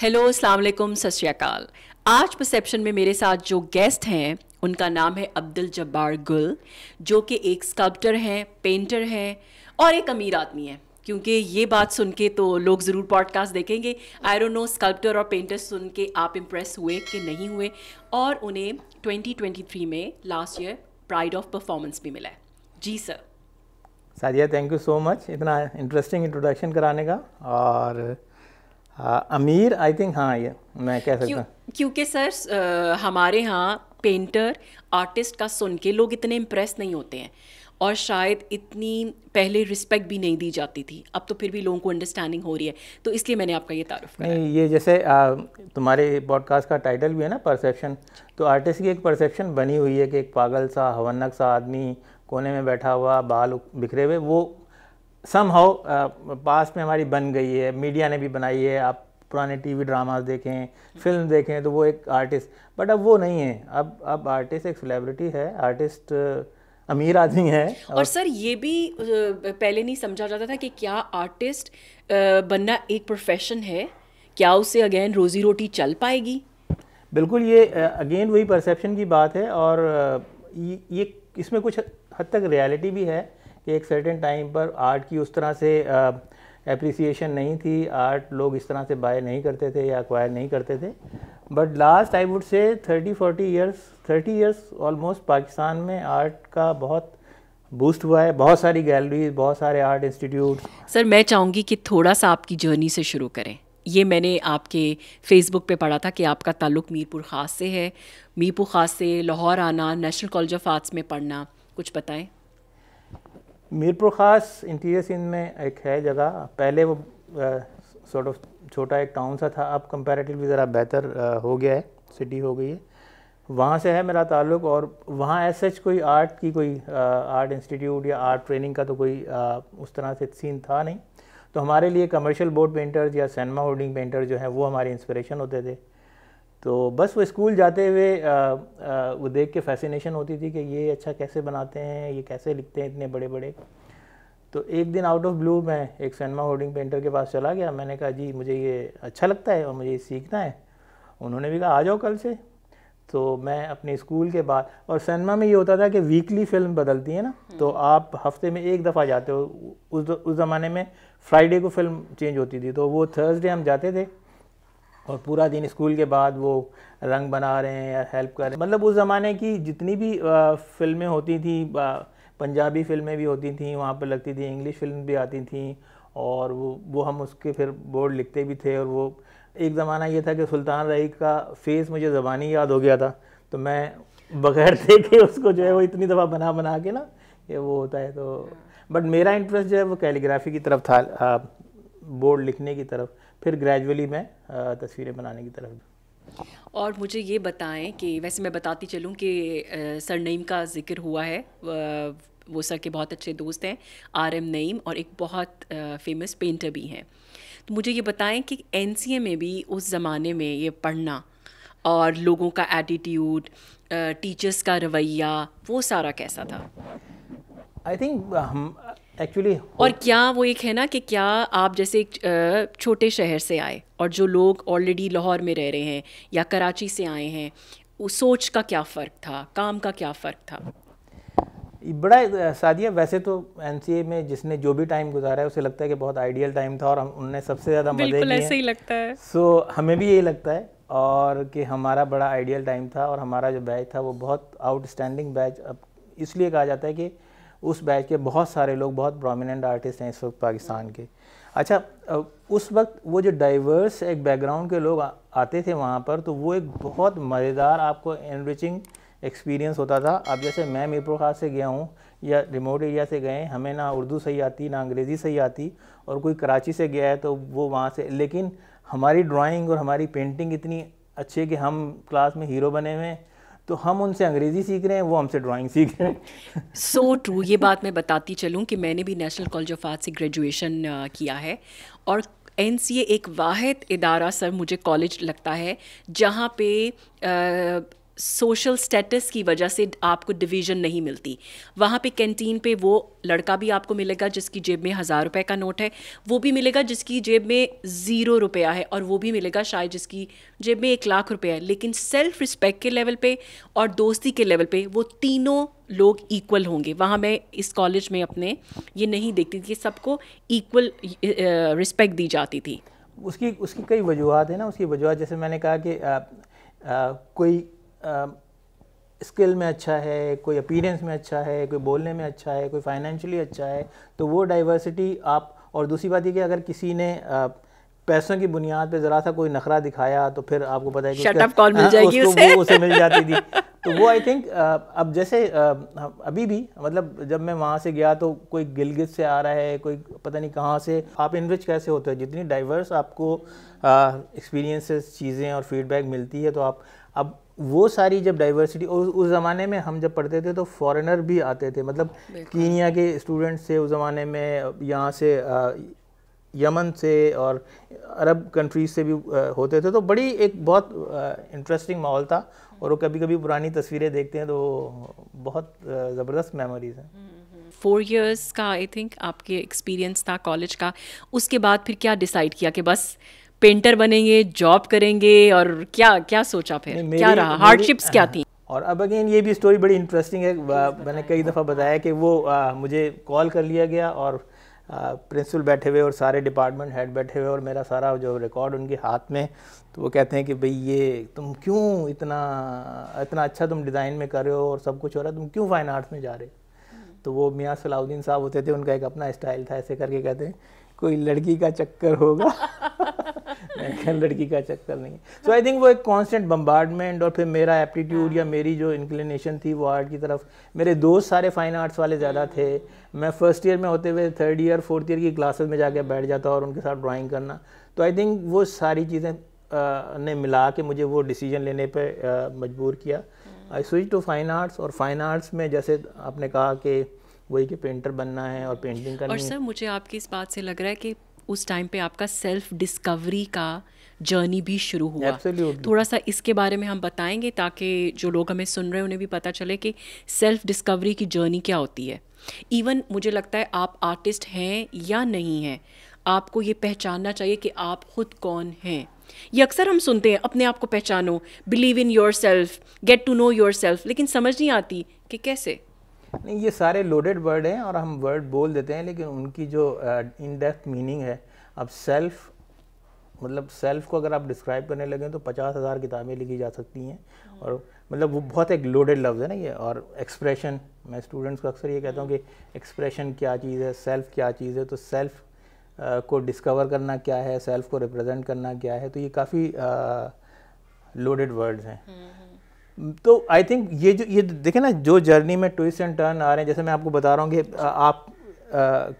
Hello अस्सलाम वालेकुम सत श्रीकाल आज परसेप्शन में मेरे साथ जो गेस्ट हैं उनका नाम है अब्दुल जब्बार गुल जो कि एक स्कल्प्टर हैं पेंटर हैं और एक अमीर आदमी हैं क्योंकि ये बात सुन के तो लोग ज़रूर पॉडकास्ट देखेंगे आई डोंट नो स्कल्प्टर और पेंटर सुन के आप इम्प्रेस हुए कि नहीं हुए और उन्हें 2023 में last year pride of performance भी मिला है जी sir Sadia thank you so much इतना इंटरेस्टिंग इंट्रोडक्शन कराने का और आ, अमीर आई थिंक हाँ ये मैं कह सकता हूँ क्योंकि सर हमारे यहाँ पेंटर आर्टिस्ट का सुन के लोग इतने इम्प्रेस नहीं होते हैं और शायद इतनी पहले रिस्पेक्ट भी नहीं दी जाती थी अब तो फिर भी लोगों को अंडरस्टैंडिंग हो रही है तो इसलिए मैंने आपका ये तारुफ नहीं ये जैसे आ, तुम्हारे पॉडकास्ट का टाइटल भी है ना परसेप्शन तो आर्टिस्ट की एक परसेप्शन बनी हुई है कि एक पागल सा हवनक सा आदमी कोने में बैठा हुआ बाल बिखरे हुए वो सम हाउ पास में हमारी बन गई है मीडिया ने भी बनाई है आप पुराने टीवी ड्रामास देखें फिल्म देखें तो वो एक आर्टिस्ट बट अब वो नहीं है अब अब आर्टिस्ट एक सेलिब्रिटी है आर्टिस्ट अमीर uh, आदमी है और, और सर ये भी uh, पहले नहीं समझा जाता था कि क्या आर्टिस्ट uh, बनना एक प्रोफेशन है क्या उससे अगेन रोजी रोटी चल पाएगी बिल्कुल ये अगेन वही परसेप्शन की बात है और ये इसमें कुछ हद तक रियलिटी भी है कि एक सर्टेन टाइम पर आर्ट की उस तरह से अप्रिसिएशन नहीं थी आर्ट लोग इस तरह से बाय नहीं करते थे या अक्वायर नहीं करते थे but last I would say 30 40 years 30 years almost Pakistan में आर्ट का बहुत बूस्ट हुआ है बहुत सारी गैलरीज बहुत सारे आर्ट इंस्टीट्यूट सर मैं चाहूँगी कि थोड़ा सा आपकी जर्नी से शुरू करें ये मैंने आपके फेसबुक पे पढ़ा था कि आपका ताल्लुक मीरपुर ख़ास से है मीरपुर ख़ास से लाहौर आना नेशनल कॉलेज ऑफ आर्ट्स में पढ़ना कुछ बताएं मीरपुर ख़ास इंटीरियर सीन में एक है जगह पहले वो सॉर्ट ऑफ छोटा एक टाउन सा था अब कंपैरेटिवली ज़रा बेहतर हो गया है सिटी हो गई है वहाँ से है मेरा ताल्लुक और वहाँ एज सच कोई आर्ट की कोई आर्ट इंस्टीट्यूट या आर्ट ट्रेनिंग का तो कोई आ, उस तरह से सीन था नहीं तो हमारे लिए कमर्शियल बोर्ड पेंटर्स या सैनमा होल्डिंग पेंटर्स जो हैं वो हमारे इंस्परेशन होते थे तो बस वो स्कूल जाते हुए वो देख के फैसिनेशन होती थी कि ये अच्छा कैसे बनाते हैं ये कैसे लिखते हैं इतने बड़े बड़े तो एक दिन आउट ऑफ ब्लू मैं एक सैनमा होर्डिंग पेंटर के पास चला गया मैंने कहा जी मुझे ये अच्छा लगता है और मुझे ये सीखना है उन्होंने भी कहा आ जाओ कल से तो मैं अपने स्कूल के बाद और सिनेमा में ये होता था कि वीकली फिल्म बदलती है ना हम्म। तो आप हफ्ते में एक दफ़ा जाते हो उस उस ज़माने में फ्राइडे को फिल्म चेंज होती थी तो वो थर्सडे हम जाते थे और पूरा दिन स्कूल के बाद वो रंग बना रहे हैं या हेल्प कर रहे हैं मतलब उस ज़माने की जितनी भी फिल्में होती थी पंजाबी फिल्में भी होती थी वहाँ पर लगती थी इंग्लिश फिल्म भी आती थी और वो वो हम उसके फिर बोर्ड लिखते भी थे और वो एक ज़माना ये था कि सुल्तान रही का फेस मुझे ज़बानी याद हो गया था तो मैं बगैर देखे उसको जो है वो इतनी दफ़ा बना बना के ना ये वो होता है तो बट मेरा इंटरेस्ट जो है वो कैलीग्राफी की तरफ था बोर्ड लिखने की तरफ फिर ग्रेजुअली मैं तस्वीरें बनाने की तरफ और मुझे ये बताएं कि वैसे मैं बताती चलूं कि सर नईम का जिक्र हुआ है वो सर के बहुत अच्छे दोस्त हैं आर एम नईम और एक बहुत फेमस पेंटर भी हैं तो मुझे ये बताएं कि एन में भी उस ज़माने में ये पढ़ना और लोगों का एटीट्यूड टीचर्स का रवैया वो सारा कैसा था आई थिंक हम एक्चुअली और क्या वो एक है ना कि क्या आप जैसे एक छोटे शहर से आए और जो लोग ऑलरेडी लाहौर में रह रहे हैं या कराची से आए हैं उस सोच का क्या फ़र्क था काम का क्या फ़र्क था बड़ा सादिया वैसे तो एन में जिसने जो भी टाइम गुजारा है उसे लगता है कि बहुत आइडियल टाइम था और हम उनने सबसे ज़्यादा मजे लिए ऐसे ही लगता है सो so, हमें भी यही लगता है और कि हमारा बड़ा आइडियल टाइम था और हमारा जो बैच था वो बहुत आउटस्टैंडिंग बैच अब इसलिए कहा जाता है कि उस बैच के बहुत सारे लोग बहुत प्रोमिनेंट आर्टिस्ट हैं इस वक्त पाकिस्तान के अच्छा उस वक्त वो जो डाइवर्स एक बैकग्राउंड के लोग आते थे वहाँ पर तो वो एक बहुत मज़ेदार आपको एनरिचिंग एक्सपीरियंस होता था अब जैसे मैं मीरपुर खास से गया हूँ या रिमोट एरिया से गए हमें ना उर्दू सही आती ना अंग्रेज़ी सही आती और कोई कराची से गया है तो वो वहाँ से लेकिन हमारी ड्राइंग और हमारी पेंटिंग इतनी अच्छी है कि हम क्लास में हीरो बने हुए हैं तो हम उनसे अंग्रेजी सीख रहे हैं वो हमसे ड्राइंग सीख रहे हैं सो so ट्रू ये बात मैं बताती चलूँ कि मैंने भी नेशनल कॉलेज ऑफ आर्ट से ग्रेजुएशन किया है और एन एक वाद इदारा सर मुझे कॉलेज लगता है जहाँ पे सोशल स्टेटस की वजह से आपको डिवीज़न नहीं मिलती वहाँ पे कैंटीन पे वो लड़का भी आपको मिलेगा जिसकी जेब में हज़ार रुपए का नोट है वो भी मिलेगा जिसकी जेब में ज़ीरो रुपया है और वो भी मिलेगा शायद जिसकी जेब में एक लाख रुपया है लेकिन सेल्फ रिस्पेक्ट के लेवल पे और दोस्ती के लेवल पे वो तीनों लोग इक्वल होंगे वहाँ मैं इस कॉलेज में अपने ये नहीं देखती थी सबको इक्वल रिस्पेक्ट दी जाती थी उसकी उसकी कई वजूहत है ना उसकी वजूहत जैसे मैंने कहा कि आ, आ, कोई स्किल में अच्छा है कोई अपीरेंस में अच्छा है कोई बोलने में अच्छा है कोई फाइनेंशियली अच्छा है तो वो डाइवर्सिटी आप और दूसरी बात ये कि अगर किसी ने पैसों की बुनियाद पे ज़रा सा कोई नखरा दिखाया तो फिर आपको पता है कि उसका, कॉल मिल हाँ, जाएगी उसे उसे मिल जाती थी तो वो आई थिंक अब जैसे अभी भी मतलब जब मैं वहाँ से गया तो कोई गिलगित से आ रहा है कोई पता नहीं कहाँ से आप रिच कैसे होते हैं जितनी डाइवर्स आपको एक्सपीरियंसेस चीज़ें और फीडबैक मिलती है तो आप अब वो सारी जब डाइवर्सिटी और उस ज़माने में हम जब पढ़ते थे तो फॉरेनर भी आते थे मतलब कीनिया के स्टूडेंट्स थे उस ज़माने में यहाँ से आ, यमन से और अरब कंट्रीज से भी आ, होते थे तो बड़ी एक बहुत इंटरेस्टिंग माहौल था और वो कभी कभी पुरानी तस्वीरें देखते हैं तो बहुत ज़बरदस्त मेमोरीज हैं फोर ईयर्स का आई थिंक आपके एक्सपीरियंस था कॉलेज का उसके बाद फिर क्या डिसाइड किया कि बस पेंटर बनेंगे जॉब करेंगे और क्या क्या सोचा फिर क्या रहा हार्डशिप्स क्या थी हाँ। और अब अगेन ये भी स्टोरी बड़ी इंटरेस्टिंग है मैंने कई दफ़ा बताया कि वो आ, मुझे कॉल कर लिया गया और प्रिंसिपल बैठे हुए और सारे डिपार्टमेंट हेड बैठे हुए और मेरा सारा जो रिकॉर्ड उनके हाथ में तो वो कहते हैं कि भई ये तुम क्यों इतना इतना अच्छा तुम डिज़ाइन में कर रहे हो और सब कुछ हो रहा है तुम क्यों फाइन आर्ट्स में जा रहे हो hmm. तो वो मियाँ सलाउद्दीन साहब होते थे उनका एक अपना स्टाइल था ऐसे करके कहते हैं कोई लड़की का चक्कर होगा लड़की का चक्कर नहीं सो आई थिंक वो एक कांस्टेंट बम्बार्डमेंट और फिर मेरा एप्टीट्यूड या हाँ। मेरी जो इंक्लिनेशन थी वो आर्ट की तरफ मेरे दोस्त सारे फाइन आर्ट्स वाले ज़्यादा हम्म। थे मैं फर्स्ट ईयर में होते हुए थर्ड ईयर फोर्थ ईयर की क्लासेस में जाके बैठ जाता और उनके साथ ड्राइंग करना तो आई थिंक वो सारी चीज़ें ने मिला के मुझे वो डिसीजन लेने पर मजबूर किया I switch to fine arts और फाइन आर्ट्स में जैसे आपने कहा कि वही कि पेंटर बनना है और पेंटिंग करनी और सर मुझे आपकी इस बात से लग रहा है कि उस टाइम पे आपका सेल्फ डिस्कवरी का जर्नी भी शुरू हुआ Absolutely. थोड़ा सा इसके बारे में हम बताएंगे ताकि जो लोग हमें सुन रहे हैं उन्हें भी पता चले कि सेल्फ डिस्कवरी की जर्नी क्या होती है इवन मुझे लगता है आप आर्टिस्ट हैं या नहीं हैं आपको ये पहचानना चाहिए कि आप खुद कौन हैं ये अक्सर हम सुनते हैं अपने आप को पहचानो believe in yourself get to know yourself लेकिन समझ नहीं आती कि कैसे नहीं ये सारे लोडेड वर्ड हैं और हम वर्ड बोल देते हैं लेकिन उनकी जो इन डेप्थ मीनिंग है अब सेल्फ मतलब सेल्फ को अगर आप डिस्क्राइब करने लगें तो पचास हज़ार किताबें लिखी जा सकती हैं हाँ। और मतलब वो बहुत एक लोडेड लफ्ज़ है ना ये और एक्सप्रेशन मैं स्टूडेंट्स को अक्सर ये कहता हूँ कि एक्सप्रेशन क्या चीज़ है सेल्फ क्या चीज़ है तो सेल्फ को डिस्कवर करना क्या है सेल्फ को रिप्रेजेंट करना क्या है तो ये काफ़ी लोडेड वर्ड्स हैं हम्म, हम्म। तो आई थिंक ये जो ये देखें ना जो जर्नी में ट्विस्ट एंड टर्न आ रहे हैं जैसे मैं आपको बता रहा हूँ कि आप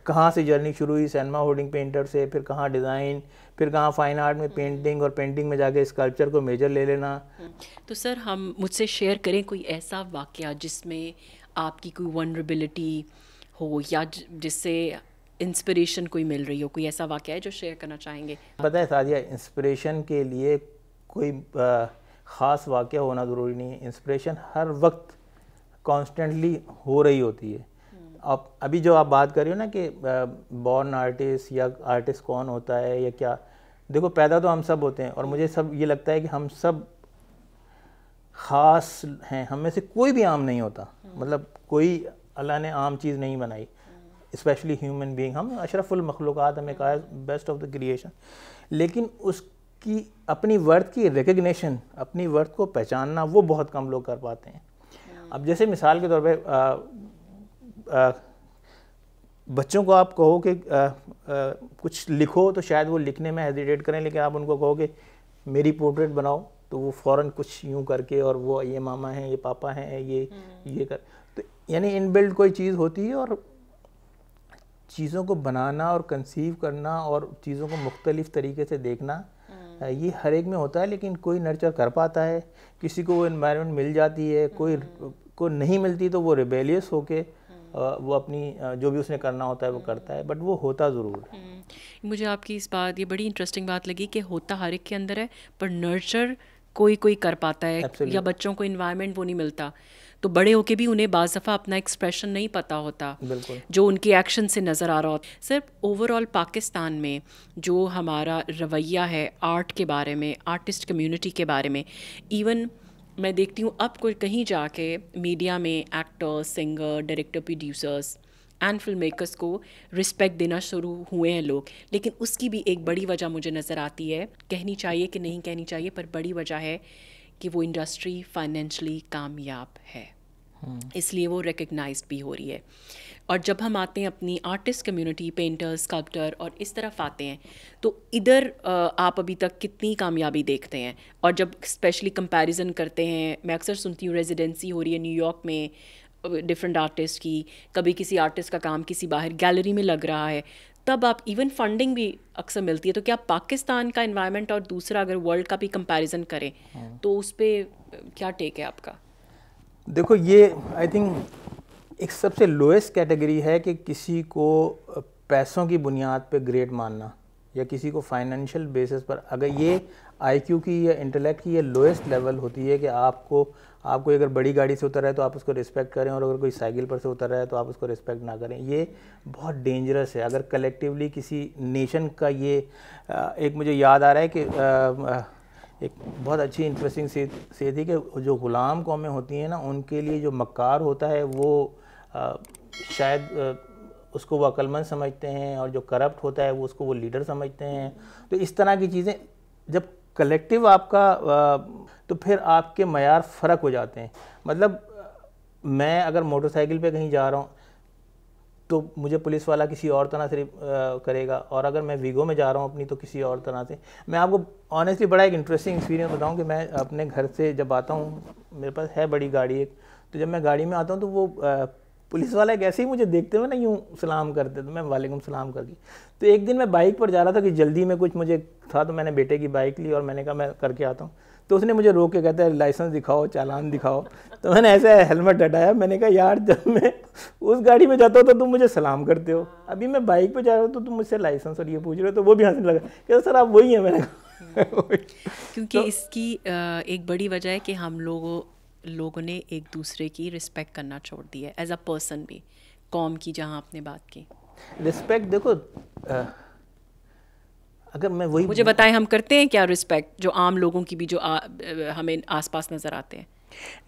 कहाँ से जर्नी शुरू हुई सैनमा होर्डिंग पेंटर से फिर कहाँ डिज़ाइन फिर कहाँ फाइन आर्ट में पेंटिंग और पेंटिंग में जाके स्कल्पचर को मेजर ले लेना हम्म। तो सर हम मुझसे शेयर करें कोई ऐसा वाक्य जिसमें आपकी कोई वनरेबिलिटी हो या जिससे इंस्पिरेशन कोई मिल रही हो कोई ऐसा वाक्य है जो शेयर करना चाहेंगे पता है सादिया इंस्पिरेशन के लिए कोई आ, ख़ास वाक़ होना ज़रूरी नहीं है इंस्परेशन हर वक्त कॉन्स्टेंटली हो रही होती है हम्म। आप अभी जो आप बात कर रहे हो ना कि बॉर्न आर्टिस्ट या आर्टिस्ट कौन होता है या क्या देखो पैदा तो हम सब होते हैं और मुझे सब ये लगता है कि हम सब ख़ास हैं हम में से कोई भी आम नहीं होता हम्म। मतलब कोई अल्लाह ने आम चीज़ नहीं बनाई स्पेशली ह्यूमन बींग हम अशरफुल मखलूक़ात हमें कहा बेस्ट ऑफ द क्रिएशन लेकिन उस कि अपनी वर्थ की रिकग्निशन अपनी वर्थ को पहचानना वो बहुत कम लोग कर पाते हैं हम्म। अब जैसे मिसाल के तौर पर बच्चों को आप कहो कि आ, आ, कुछ लिखो तो शायद वो लिखने में हेजिटेट करें लेकिन आप उनको कहो कि मेरी पोर्ट्रेट बनाओ तो वो फ़ौरन कुछ यूँ करके और वो ये मामा हैं ये पापा हैं ये हम्म। ये कर तो यानी इनबिल्ड कोई चीज़ होती है और चीज़ों को बनाना और कंसीव करना और चीज़ों को मुख्तलिफ़ तरीके से देखना ये हर एक में होता है लेकिन कोई नर्चर कर पाता है किसी को वो इन्वायरमेंट मिल जाती है कोई हम्म, हम्म। को नहीं मिलती तो वो रिबेलियस होके हम्म। वो अपनी जो भी उसने करना होता है वो करता है बट वो होता ज़रूर है मुझे आपकी इस बात ये बड़ी इंटरेस्टिंग बात लगी कि होता हर एक के अंदर है पर नर्चर कोई कोई कर पाता है Absolutely. या बच्चों को इन्वायरमेंट वो नहीं मिलता तो बड़े होके भी उन्हें बाज़ दफ़ा अपना एक्सप्रेशन नहीं पता होता जो उनके एक्शन से नज़र आ रहा होता सिर्फ ओवरऑल पाकिस्तान में जो हमारा रवैया है आर्ट के बारे में आर्टिस्ट कम्युनिटी के बारे में इवन मैं देखती हूँ अब कोई कहीं जाके मीडिया में actors singer director producers and filmmakers को रिस्पेक्ट देना शुरू हुए हैं लोग लेकिन उसकी भी एक बड़ी वजह मुझे नज़र आती है कहनी चाहिए कि नहीं कहनी चाहिए पर बड़ी वजह है कि वो इंडस्ट्री फाइनेंशली कामयाब है hmm. इसलिए वो रिकग्नाइज भी हो रही है और जब हम आते हैं अपनी आर्टिस्ट कम्युनिटी पेंटर्स स्कल्प्टर और इस तरफ आते हैं तो इधर आप अभी तक कितनी कामयाबी देखते हैं और जब स्पेशली कंपैरिजन करते हैं मैं अक्सर सुनती हूँ रेजिडेंसी हो रही है न्यूयॉर्क में डिफरेंट आर्टिस्ट की कभी किसी आर्टिस्ट का काम किसी बाहर गैलरी में लग रहा है तब आप इवन फंडिंग भी अक्सर मिलती है तो क्या पाकिस्तान का इन्वायरमेंट और दूसरा अगर वर्ल्ड का भी कंपैरिजन करें हाँ। तो उस पर क्या टेक है आपका देखो ये आई थिंक एक सबसे लोएस्ट कैटेगरी है कि किसी को पैसों की बुनियाद पे ग्रेट मानना या किसी को फाइनेंशियल बेसिस पर अगर ये आईक्यू की या इंटेलेक्ट की ये लोएस्ट लेवल होती है कि आपको आप कोई अगर बड़ी गाड़ी से उतर रहा है तो आप उसको रिस्पेक्ट करें और अगर कोई साइकिल पर से उतर रहा है तो आप उसको रिस्पेक्ट ना करें ये बहुत डेंजरस है अगर कलेक्टिवली किसी नेशन का ये एक मुझे याद आ रहा है कि एक बहुत अच्छी इंटरेस्टिंग से थी कि जो ग़ुलाम कौमें होती हैं ना उनके लिए जो मक्कार होता है वो शायद उसको वो अक्लमंद समझते हैं और जो करप्ट होता है वो उसको वो लीडर समझते हैं तो इस तरह की चीज़ें जब कलेक्टिव आपका तो फिर आपके मैार फ़र्क हो जाते हैं मतलब मैं अगर मोटरसाइकिल पे कहीं जा रहा हूँ तो मुझे पुलिस वाला किसी और तरह से करेगा और अगर मैं वीगो में जा रहा हूँ अपनी तो किसी और तरह से मैं आपको ऑनेस्टली बड़ा एक इंटरेस्टिंग एक्सपीरियंस बताऊँ कि मैं अपने घर से जब आता हूँ मेरे पास है बड़ी गाड़ी एक तो जब मैं गाड़ी में आता हूँ तो वो पुलिस वाले ऐसे ही मुझे देखते हुए ना यूँ सलाम करते तो मैं वालेकुम सलाम करके तो एक दिन मैं बाइक पर जा रहा था कि जल्दी में कुछ मुझे था तो मैंने बेटे की बाइक ली और मैंने कहा मैं करके आता हूँ तो उसने मुझे रोक के कहता है लाइसेंस दिखाओ चालान दिखाओ तो मैंने ऐसे हेलमेट हटाया मैंने कहा यार जब मैं उस गाड़ी में जाता हूँ तो तुम मुझे सलाम करते हो अभी मैं बाइक पर जा रहा हूँ तो तुम मुझसे लाइसेंस और ये पूछ रहे हो तो वो भी हंसने लगा क्या सर आप वही हैं मैंने हम्म। क्योंकि तो, इसकी एक बड़ी वजह है कि हम लोगों लोगों ने एक दूसरे की रिस्पेक्ट करना छोड़ दी है एज अ पर्सन भी कॉम की जहाँ आपने बात की रिस्पेक्ट देखो आ, अगर मैं वही मुझे बताएं हम करते हैं क्या रिस्पेक्ट जो आम लोगों की भी जो आ, हमें आसपास नज़र आते हैं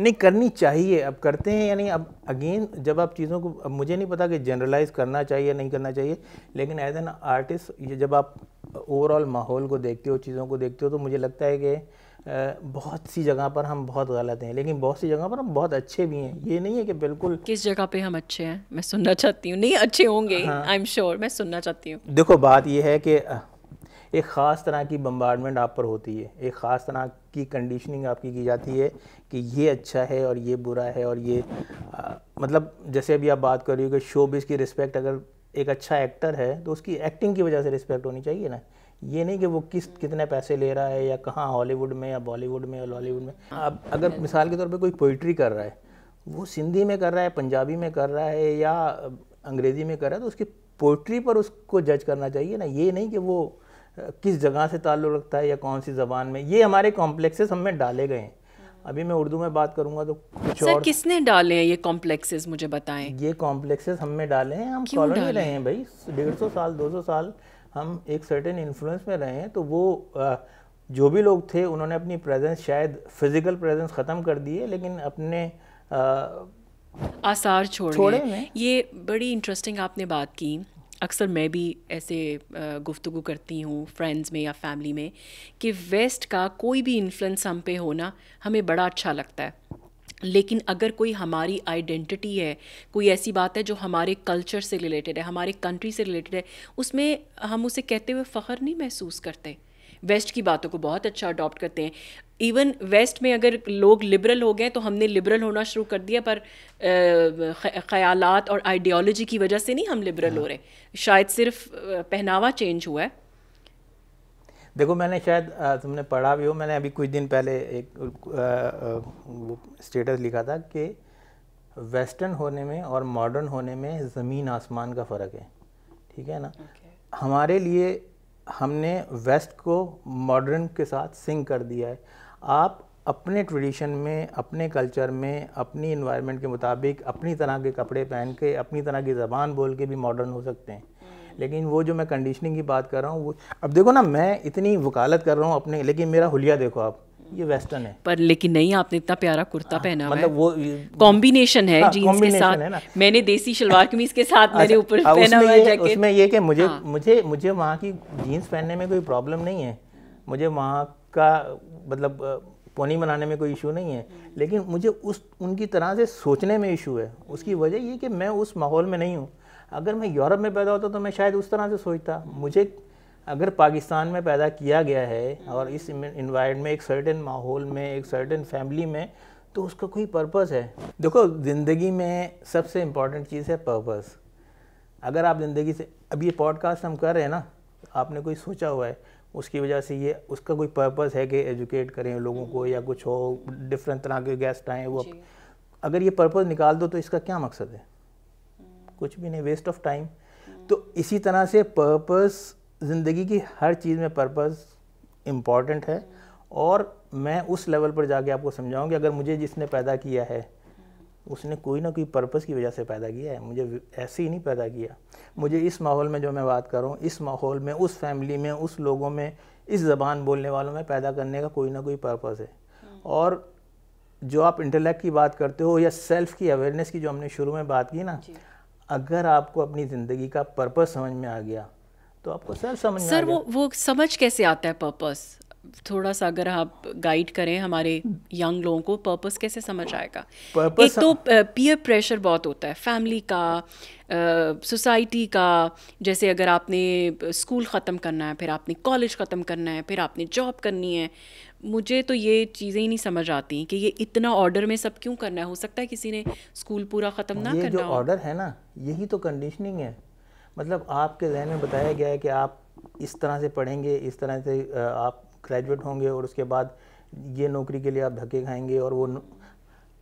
नहीं करनी चाहिए अब करते हैं यानी अब अगेन जब आप चीज़ों को अब मुझे नहीं पता कि जनरलाइज करना चाहिए नहीं करना चाहिए लेकिन एज एन आर्टिस्ट ये जब आप ओवरऑल माहौल को देखते हो चीज़ों को देखते हो तो मुझे लगता है कि बहुत सी जगह पर हम बहुत गलत हैं लेकिन बहुत सी जगह पर हम बहुत अच्छे भी हैं ये नहीं है कि बिल्कुल किस जगह पे हम अच्छे हैं मैं सुनना चाहती हूँ नहीं अच्छे होंगे आई एम श्योर मैं सुनना चाहती हूँ देखो बात यह है कि एक ख़ास तरह की बम्बार्डमेंट आप पर होती है एक ख़ास तरह की कंडीशनिंग आपकी की जाती है कि ये अच्छा है और ये बुरा है और ये आ, मतलब जैसे अभी आप बात कर रही हो कि शोबिस की रिस्पेक्ट अगर एक अच्छा एक्टर है तो उसकी एक्टिंग की वजह से रिस्पेक्ट होनी चाहिए ना ये नहीं कि वो किस कितने पैसे ले रहा है या कहाँ हॉलीवुड में या बॉलीवुड में या लॉलीवुड में अब अगर हम्म। मिसाल के तौर पे कोई पोइट्री कर रहा है वो सिंधी में कर रहा है पंजाबी में कर रहा है या अंग्रेज़ी में कर रहा है तो उसकी पोइट्री पर उसको जज करना चाहिए ना ये नहीं कि वो किस जगह से ताल्लुक़ रखता है या कौन सी ज़बान में ये हमारे कॉम्प्लेक्सेस हमें डाले गए हैं हम्म। अभी मैं उर्दू में बात करूंगा तो कुछ सर और किसने डाले हैं ये कॉम्प्लेक्सेस मुझे बताएं ये कॉम्प्लेक्सेस हमें डाले हैं हम कॉलोनी रहे हैं भाई डेढ़ सौ साल दो सौ साल हम एक सर्टेन इन्फ्लुएंस में रहे हैं तो वो आ, जो भी लोग थे उन्होंने अपनी प्रेजेंस शायद फिज़िकल प्रेजेंस ख़त्म कर दी है लेकिन अपने आ, आसार छोड़ छोड़े में ये बड़ी इंटरेस्टिंग आपने बात की अक्सर मैं भी ऐसे गुफ्तु करती हूँ फ्रेंड्स में या फैमिली में कि वेस्ट का कोई भी इन्फ्लुएंस हम पे होना हमें बड़ा अच्छा लगता है लेकिन अगर कोई हमारी आइडेंटिटी है कोई ऐसी बात है जो हमारे कल्चर से रिलेटेड है हमारे कंट्री से रिलेटेड है उसमें हम उसे कहते हुए फ़ख्र नहीं महसूस करते वेस्ट की बातों को बहुत अच्छा अडॉप्ट करते हैं इवन वेस्ट में अगर लोग लिबरल हो गए तो हमने लिबरल होना शुरू कर दिया पर ख्यालात और आइडियोलॉजी की वजह से नहीं हम लिबरल हो हाँ। रहे शायद सिर्फ पहनावा चेंज हुआ है देखो मैंने शायद तुमने पढ़ा भी हो मैंने अभी कुछ दिन पहले एक स्टेटस लिखा था कि वेस्टर्न होने में और मॉडर्न होने में ज़मीन आसमान का फ़र्क है ठीक है ना okay. हमारे लिए हमने वेस्ट को मॉडर्न के साथ सिंक कर दिया है आप अपने ट्रेडिशन में अपने कल्चर में अपनी इन्वायरमेंट के मुताबिक अपनी तरह के कपड़े पहन के अपनी तरह की ज़बान बोल के भी मॉडर्न हो सकते हैं लेकिन वो जो मैं कंडीशनिंग की बात कर रहा हूँ वो अब देखो ना मैं इतनी वकालत कर रहा हूँ अपने लेकिन मेरा हुलिया देखो आप ये वेस्टर्न है पर लेकिन नहीं आपने इतना प्यारा कुर्ता आ, हाँ, पहना मतलब वो कॉम्बिनेशन है जीन्स हाँ, के साथ ना। मैंने देसी शलवार कमीज के साथ अच्छा, मेरे ऊपर हाँ, पहना हुआ जैकेट उसमें ये कि मुझे मुझे मुझे वहाँ की जीन्स पहनने में कोई प्रॉब्लम नहीं है मुझे वहाँ का मतलब पोनी बनाने में कोई इशू नहीं है लेकिन मुझे उस उनकी तरह से सोचने में इशू है उसकी वजह ये कि मैं उस माहौल में नहीं हूँ अगर मैं यूरोप में पैदा होता तो मैं शायद उस तरह से सोचता मुझे अगर पाकिस्तान में पैदा किया गया है और इस इन्वायरमेंट में एक सर्टेन माहौल में एक सर्टेन फैमिली में तो उसका कोई पर्पस है देखो ज़िंदगी में सबसे इम्पॉर्टेंट चीज़ है पर्पस अगर आप ज़िंदगी से अब ये पॉडकास्ट हम कर रहे हैं ना आपने कोई सोचा हुआ है उसकी वजह से ये उसका कोई पर्पस है कि एजुकेट करें लोगों को या कुछ हो डिफरेंट तरह के गेस्ट आएँ वो अगर ये पर्पस निकाल दो तो इसका क्या मकसद है कुछ भी नहीं वेस्ट ऑफ टाइम तो इसी तरह से पर्पस ज़िंदगी की हर चीज़ में पर्पस इम्पॉर्टेंट है और मैं उस लेवल पर जाके आपको समझाऊँ कि अगर मुझे जिसने पैदा किया है उसने कोई ना कोई पर्पस की वजह से पैदा किया है मुझे ऐसे ही नहीं पैदा किया मुझे इस माहौल में जो मैं बात कर रहा हूँ इस माहौल में उस फैमिली में उस लोगों में इस ज़बान बोलने वालों में पैदा करने का कोई ना कोई पर्पस है और जो आप इंटेलेक्ट की बात करते हो या सेल्फ की अवेयरनेस की जो हमने शुरू में बात की ना अगर आपको अपनी ज़िंदगी का पर्पस समझ में आ गया तो आपको सर समझ सर वो वो समझ कैसे आता है पर्पस थोड़ा सा अगर आप गाइड करें हमारे यंग लोगों को पर्पस कैसे समझ आएगा purpose एक तो पीयर हाँ। प्रेशर बहुत होता है फैमिली का सोसाइटी uh, का जैसे अगर आपने स्कूल ख़त्म करना है फिर आपने कॉलेज ख़त्म करना है फिर आपने जॉब करनी है मुझे तो ये चीज़ें ही नहीं समझ आती कि ये इतना ऑर्डर में सब क्यों करना है हो सकता है किसी ने स्कूल पूरा ख़त्म ना ये करना जो ऑर्डर है ना यही तो कंडीशनिंग है मतलब आपके जहन में बताया गया है कि आप इस तरह से पढ़ेंगे इस तरह से आप ग्रेजुएट होंगे और उसके बाद ये नौकरी के लिए आप धक्के खाएंगे और वो न...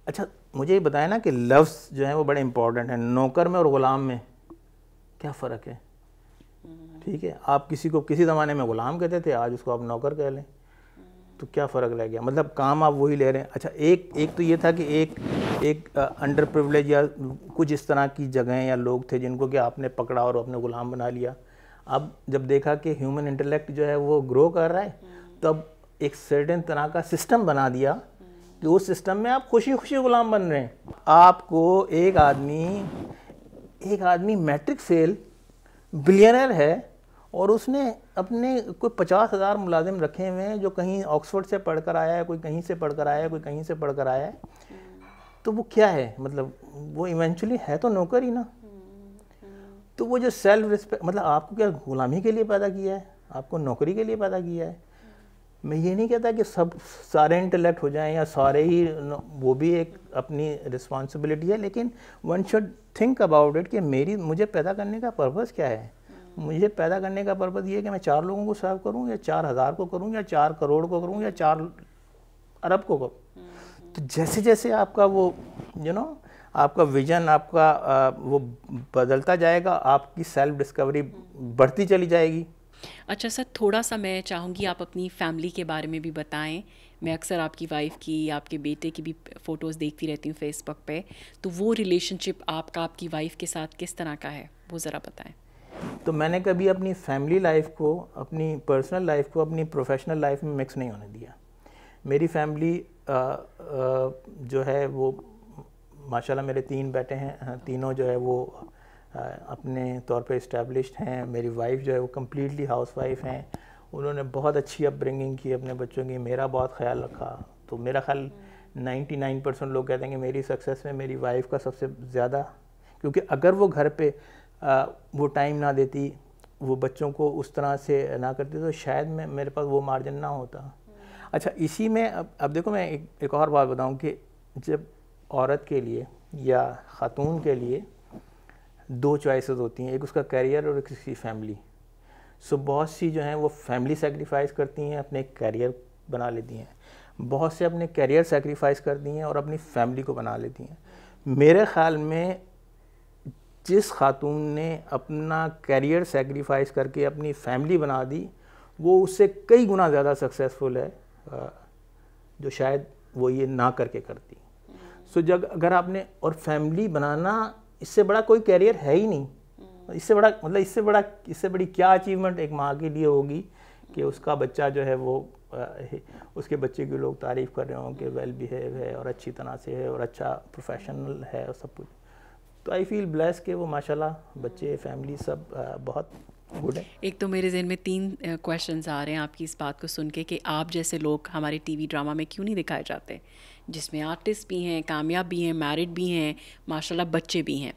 अच्छा मुझे ये बताया ना कि लफ्ज़ जो है वो बड़े इंपॉर्टेंट हैं नौकर में और ग़ुलाम में क्या फ़र्क है हम्म। ठीक है आप किसी को किसी ज़माने में ग़ुलाम कहते थे आज उसको आप नौकर कह लें तो क्या फ़र्क रह गया मतलब काम आप वही ले रहे हैं अच्छा एक एक तो ये था कि एक एक अंडर प्रिवलेज या कुछ इस तरह की जगहें या लोग थे जिनको कि आपने पकड़ा और अपने ग़ुलाम बना लिया अब जब देखा कि ह्यूमन इंटेलेक्ट जो है वो ग्रो कर रहा है हम्म। तब तो एक सर्टेन तरह का सिस्टम बना दिया हम्म। कि उस सिस्टम में आप खुशी खुशी ग़ुलाम बन रहे हैं आपको एक आदमी एक आदमी मैट्रिक फेल बिलियनर है और उसने अपने कोई पचास हज़ार मुलाजिम रखे हुए हैं जो कहीं ऑक्सफोर्ड से पढ़ कर आया है कोई कहीं से पढ़ कर आया है कोई कहीं से पढ़ कर आया है तो वो क्या है मतलब वो इवेंचुअली है तो नौकर ही ना तो वो जो सेल्फ रिस्पेक्ट मतलब आपको क्या गुलामी के लिए पैदा किया है आपको नौकरी के लिए पैदा किया है मैं ये नहीं कहता कि सब सारे इंटेलेक्ट हो जाएं या सारे ही वो भी एक अपनी रिस्पॉन्सिबिलिटी है लेकिन one should think about it कि मेरी मुझे पैदा करने का पर्पज़ क्या है मुझे पैदा करने का पर्पज़ ये है कि मैं चार लोगों को सर्व करूँ या चार हज़ार को करूँ या चार करोड़ को करूँ या चार अरब को करूँ तो जैसे जैसे आपका वो यू नो आपका विजन आपका वो बदलता जाएगा आपकी सेल्फ डिस्कवरी बढ़ती चली जाएगी अच्छा सर थोड़ा सा मैं चाहूँगी आप अपनी फैमिली के बारे में भी बताएं मैं अक्सर आपकी वाइफ की आपके बेटे की भी फ़ोटोज़ देखती रहती हूँ फेसबुक पे तो वो रिलेशनशिप आपका आपकी वाइफ के साथ किस तरह का है वो ज़रा बताएं तो मैंने कभी अपनी फैमिली लाइफ को अपनी पर्सनल लाइफ को अपनी प्रोफेशनल लाइफ में मिक्स नहीं होने दिया मेरी फैमिली जो है वो माशाल्लाह मेरे तीन बेटे हैं तीनों जो है वो अपने तौर पे इस्टेब्लिश हैं मेरी वाइफ जो है वो कम्प्लीटली हाउस वाइफ हैं उन्होंने बहुत अच्छी अपब्रिंगिंग की अपने बच्चों की मेरा बहुत ख्याल रखा तो मेरा ख्याल 99 परसेंट लोग कहते हैं कि मेरी सक्सेस में मेरी वाइफ का सबसे ज़्यादा क्योंकि अगर वो घर पे वो टाइम ना देती वो बच्चों को उस तरह से ना करती तो शायद मैं मेरे पास वो मार्जिन ना होता हम्म। अच्छा इसी में अब अब देखो मैं एक, एक और बात बताऊं कि जब औरत के लिए या ख़ातून के लिए दो चॉइसेस होती हैं एक उसका करियर और एक उसकी फैमिली सो बहुत सी जो हैं वो फैमिली सेक्रीफाइस करती हैं अपने करियर बना लेती हैं बहुत से अपने करियर सेक्रीफाइस करती हैं और अपनी फैमिली को बना लेती हैं मेरे ख़्याल में जिस खातून ने अपना करियर सेक्रीफाइस करके अपनी फैमिली बना दी वो उससे कई गुना ज़्यादा सक्सेसफुल है जो शायद वो ये ना करके करती सो जब अगर आपने और फैमिली बनाना इससे बड़ा कोई कैरियर है ही नहीं इससे बड़ा मतलब इससे बड़ा इससे बड़ी क्या अचीवमेंट एक माँ के लिए होगी कि उसका बच्चा जो है वो उसके बच्चे की लोग तारीफ़ कर रहे हों कि वेल बिहेव है और अच्छी तरह से है और अच्छा प्रोफेशनल है और सब कुछ तो आई फील ब्लेस के वो माशाल्लाह बच्चे फैमिली सब बहुत गुड है एक तो मेरे जहन में तीन क्वेश्चन आ रहे हैं आपकी इस बात को सुन के कि आप जैसे लोग हमारे टी ड्रामा में क्यों नहीं दिखाए जाते जिसमें आर्टिस्ट भी हैं कामयाब भी हैं मैरिड भी हैं माशाल्लाह बच्चे भी हैं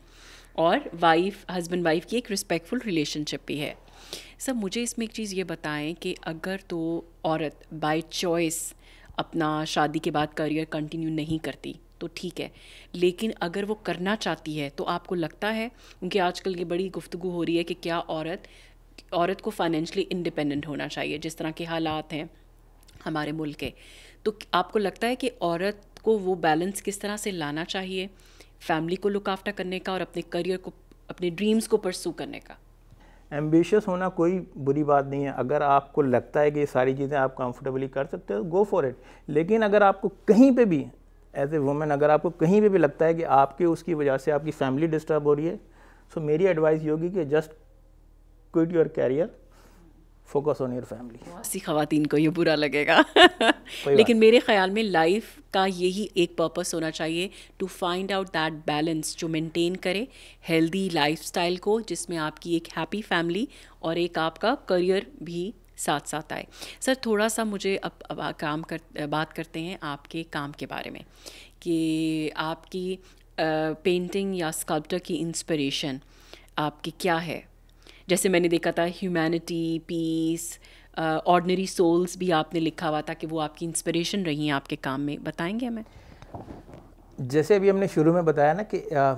और वाइफ हस्बैंड वाइफ की एक रिस्पेक्टफुल रिलेशनशिप भी है सब मुझे इसमें एक चीज़ ये बताएं कि अगर तो औरत बाय चॉइस अपना शादी के बाद करियर कंटिन्यू नहीं करती तो ठीक है लेकिन अगर वो करना चाहती है तो आपको लगता है क्योंकि आजकल ये बड़ी गुफ्तु हो रही है कि क्या औरत औरत को फाइनेंशली इंडिपेंडेंट होना चाहिए जिस तरह के हालात हैं हमारे मुल्क के तो आपको लगता है कि औरत को वो बैलेंस किस तरह से लाना चाहिए फैमिली को लुकावटा करने का और अपने करियर को अपने ड्रीम्स को परसू करने का एम्बिशियस होना कोई बुरी बात नहीं है अगर आपको लगता है कि ये सारी चीज़ें आप कंफर्टेबली कर सकते हो गो फॉर इट लेकिन अगर आपको कहीं पे भी एज ए वुमेन अगर आपको कहीं भी भी लगता है कि आपके उसकी वजह से आपकी फैमिली डिस्टर्ब हो रही है सो so मेरी एडवाइस ये होगी कि just quit your career focus on your family सी खातन को ये बुरा लगेगा लेकिन मेरे ख्याल में लाइफ का यही एक पर्पस होना चाहिए to find out that balance जो मेंटेन करे हेल्दी लाइफस्टाइल को जिसमें आपकी एक हैप्पी फैमिली और एक आपका करियर भी साथ साथ आए सर थोड़ा सा मुझे अब, अब काम कर बात करते हैं आपके काम के बारे में कि आपकी पेंटिंग या स्कल्प्टर की इंस्पिरेशन आपकी क्या है जैसे मैंने देखा था ह्यूमैनिटी पीस ऑर्डनरी सोल्स भी आपने लिखा हुआ था कि वो आपकी इंस्पिरेशन रही हैं आपके काम में बताएंगे हमें जैसे अभी हमने शुरू में बताया ना कि आ,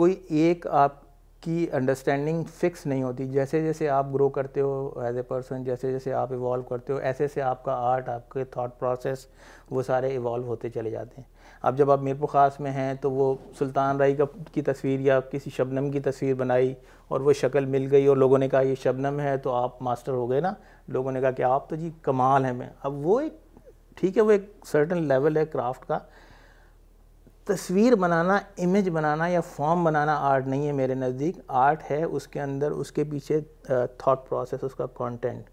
कोई एक आप की अंडरस्टैंडिंग फिक्स नहीं होती जैसे जैसे आप ग्रो करते हो एज ए पर्सन जैसे जैसे आप इवॉल्व करते हो ऐसे ऐसे आपका आर्ट आपके थॉट प्रोसेस वो सारे इवॉल्व होते चले जाते हैं अब जब आप मीरपुर ख़ास में हैं तो वो सुल्तान राई का की तस्वीर या किसी शबनम की तस्वीर बनाई और वो शक्ल मिल गई और लोगों ने कहा ये शबनम है तो आप मास्टर हो गए ना लोगों ने कहा कि आप तो जी कमाल है मैं अब वो एक ठीक है वो एक सर्टन लेवल है क्राफ्ट का तस्वीर बनाना इमेज बनाना या फॉर्म बनाना आर्ट नहीं है मेरे नज़दीक आर्ट है उसके अंदर उसके पीछे थॉट प्रोसेस उसका कंटेंट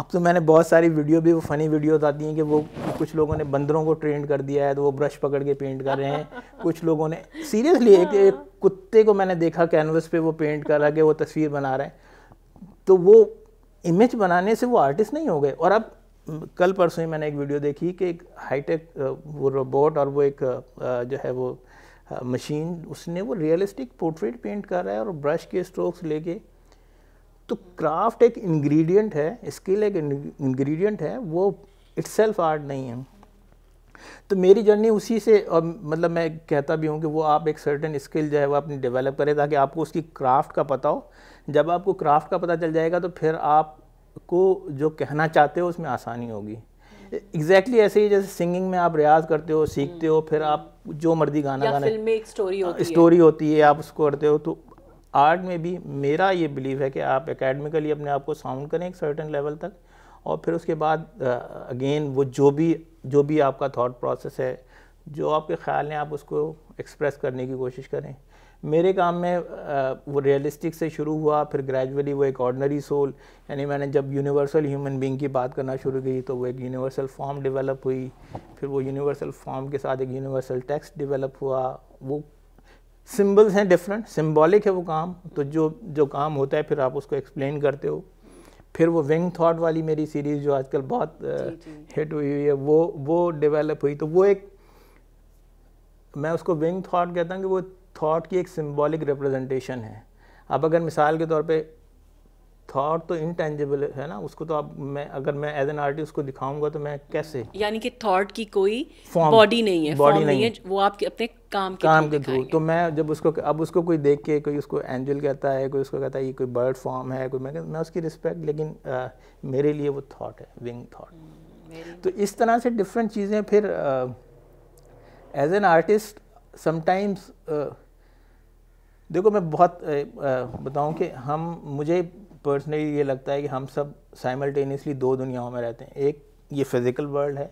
अब तो मैंने बहुत सारी वीडियो भी वो फ़नी वीडियोज़ आती हैं कि वो कुछ लोगों ने बंदरों को ट्रेंड कर दिया है तो वो ब्रश पकड़ के पेंट कर रहे हैं कुछ लोगों ने सीरियसली एक, एक हाँ। कुत्ते को मैंने देखा कैनवस पे वो पेंट कर रहा कि वो तस्वीर बना रहे हैं तो वो इमेज बनाने से वो आर्टिस्ट नहीं हो गए और अब कल परसों ही मैंने एक वीडियो देखी कि एक हाईटेक वो रोबोट और वो एक जो है वो मशीन उसने वो रियलिस्टिक पोर्ट्रेट पेंट कर रहा है और ब्रश के स्ट्रोक्स लेके तो क्राफ्ट एक इंग्रेडिएंट है स्किल एक इंग्रेडिएंट है वो सेल्फ आर्ट नहीं है तो मेरी जर्नी उसी से और मतलब मैं कहता भी हूँ कि वो आप एक सर्टेन स्किल जो है वो अपनी डेवलप करें ताकि आपको उसकी क्राफ्ट का पता हो जब आपको क्राफ्ट का पता चल जाएगा तो फिर आप को जो कहना चाहते हो उसमें आसानी होगी एग्जैक्टली exactly ऐसे ही जैसे सिंगिंग में आप रियाज करते हो सीखते हो फिर आप जो मर्जी गाना गाना फिल्म में एक स्टोरी होती स्टोरी है। होती है आप उसको करते हो तो आर्ट में भी मेरा ये बिलीव है कि आप एकेडमिकली अपने आप को साउंड करें एक सर्टन लेवल तक और फिर उसके बाद अगेन वो जो भी जो भी आपका थाट प्रोसेस है जो आपके ख्याल हैं आप उसको एक्सप्रेस करने की कोशिश करें मेरे काम में वो रियलिस्टिक से शुरू हुआ फिर ग्रेजुअली वो एक ऑर्डनरी सोल यानी मैंने जब यूनिवर्सल ह्यूमन बींग की बात करना शुरू की तो वो एक यूनिवर्सल फॉर्म डेवलप हुई फिर वो यूनिवर्सल फॉर्म के साथ एक यूनिवर्सल टेक्स्ट डेवलप हुआ वो सिम्बल्स हैं डिफरेंट सिम्बॉलिक है वो काम तो जो जो काम होता है फिर आप उसको एक्सप्लेन करते हो फिर वो विंग थॉट वाली मेरी सीरीज़ जो आजकल बहुत हिट हुई हुई है वो वो डेवलप हुई तो वो एक मैं उसको विंग थॉट कहता हूँ कि वो थॉट की एक सिम्बॉलिक रिप्रेजेंटेशन है अब अगर मिसाल के तौर पे थॉट तो इनटेंजिबल है ना उसको तो आप मैं अगर मैं एज एन आर्टिस्ट उसको दिखाऊंगा तो मैं कैसे यानी कि थॉट की कोई बॉडी नहीं है बॉडी नहीं, नहीं है वो आपके अपने काम के काम के थ्रू तो मैं जब उसको अब उसको कोई देख के कोई उसको एंजल कहता है कोई उसको कहता है ये कोई बर्ड फॉर्म है कोई मैं मैं उसकी रिस्पेक्ट लेकिन आ, मेरे लिए वो थॉट है विंग हम्म, थॉट तो इस तरह से डिफरेंट चीज़ें फिर एज एन आर्टिस्ट समटाइम्स देखो मैं बहुत बताऊं कि हम मुझे पर्सनली ये लगता है कि हम सब साइमल्टेनियसली दो दुनियाओं में रहते हैं एक ये फिज़िकल वर्ल्ड है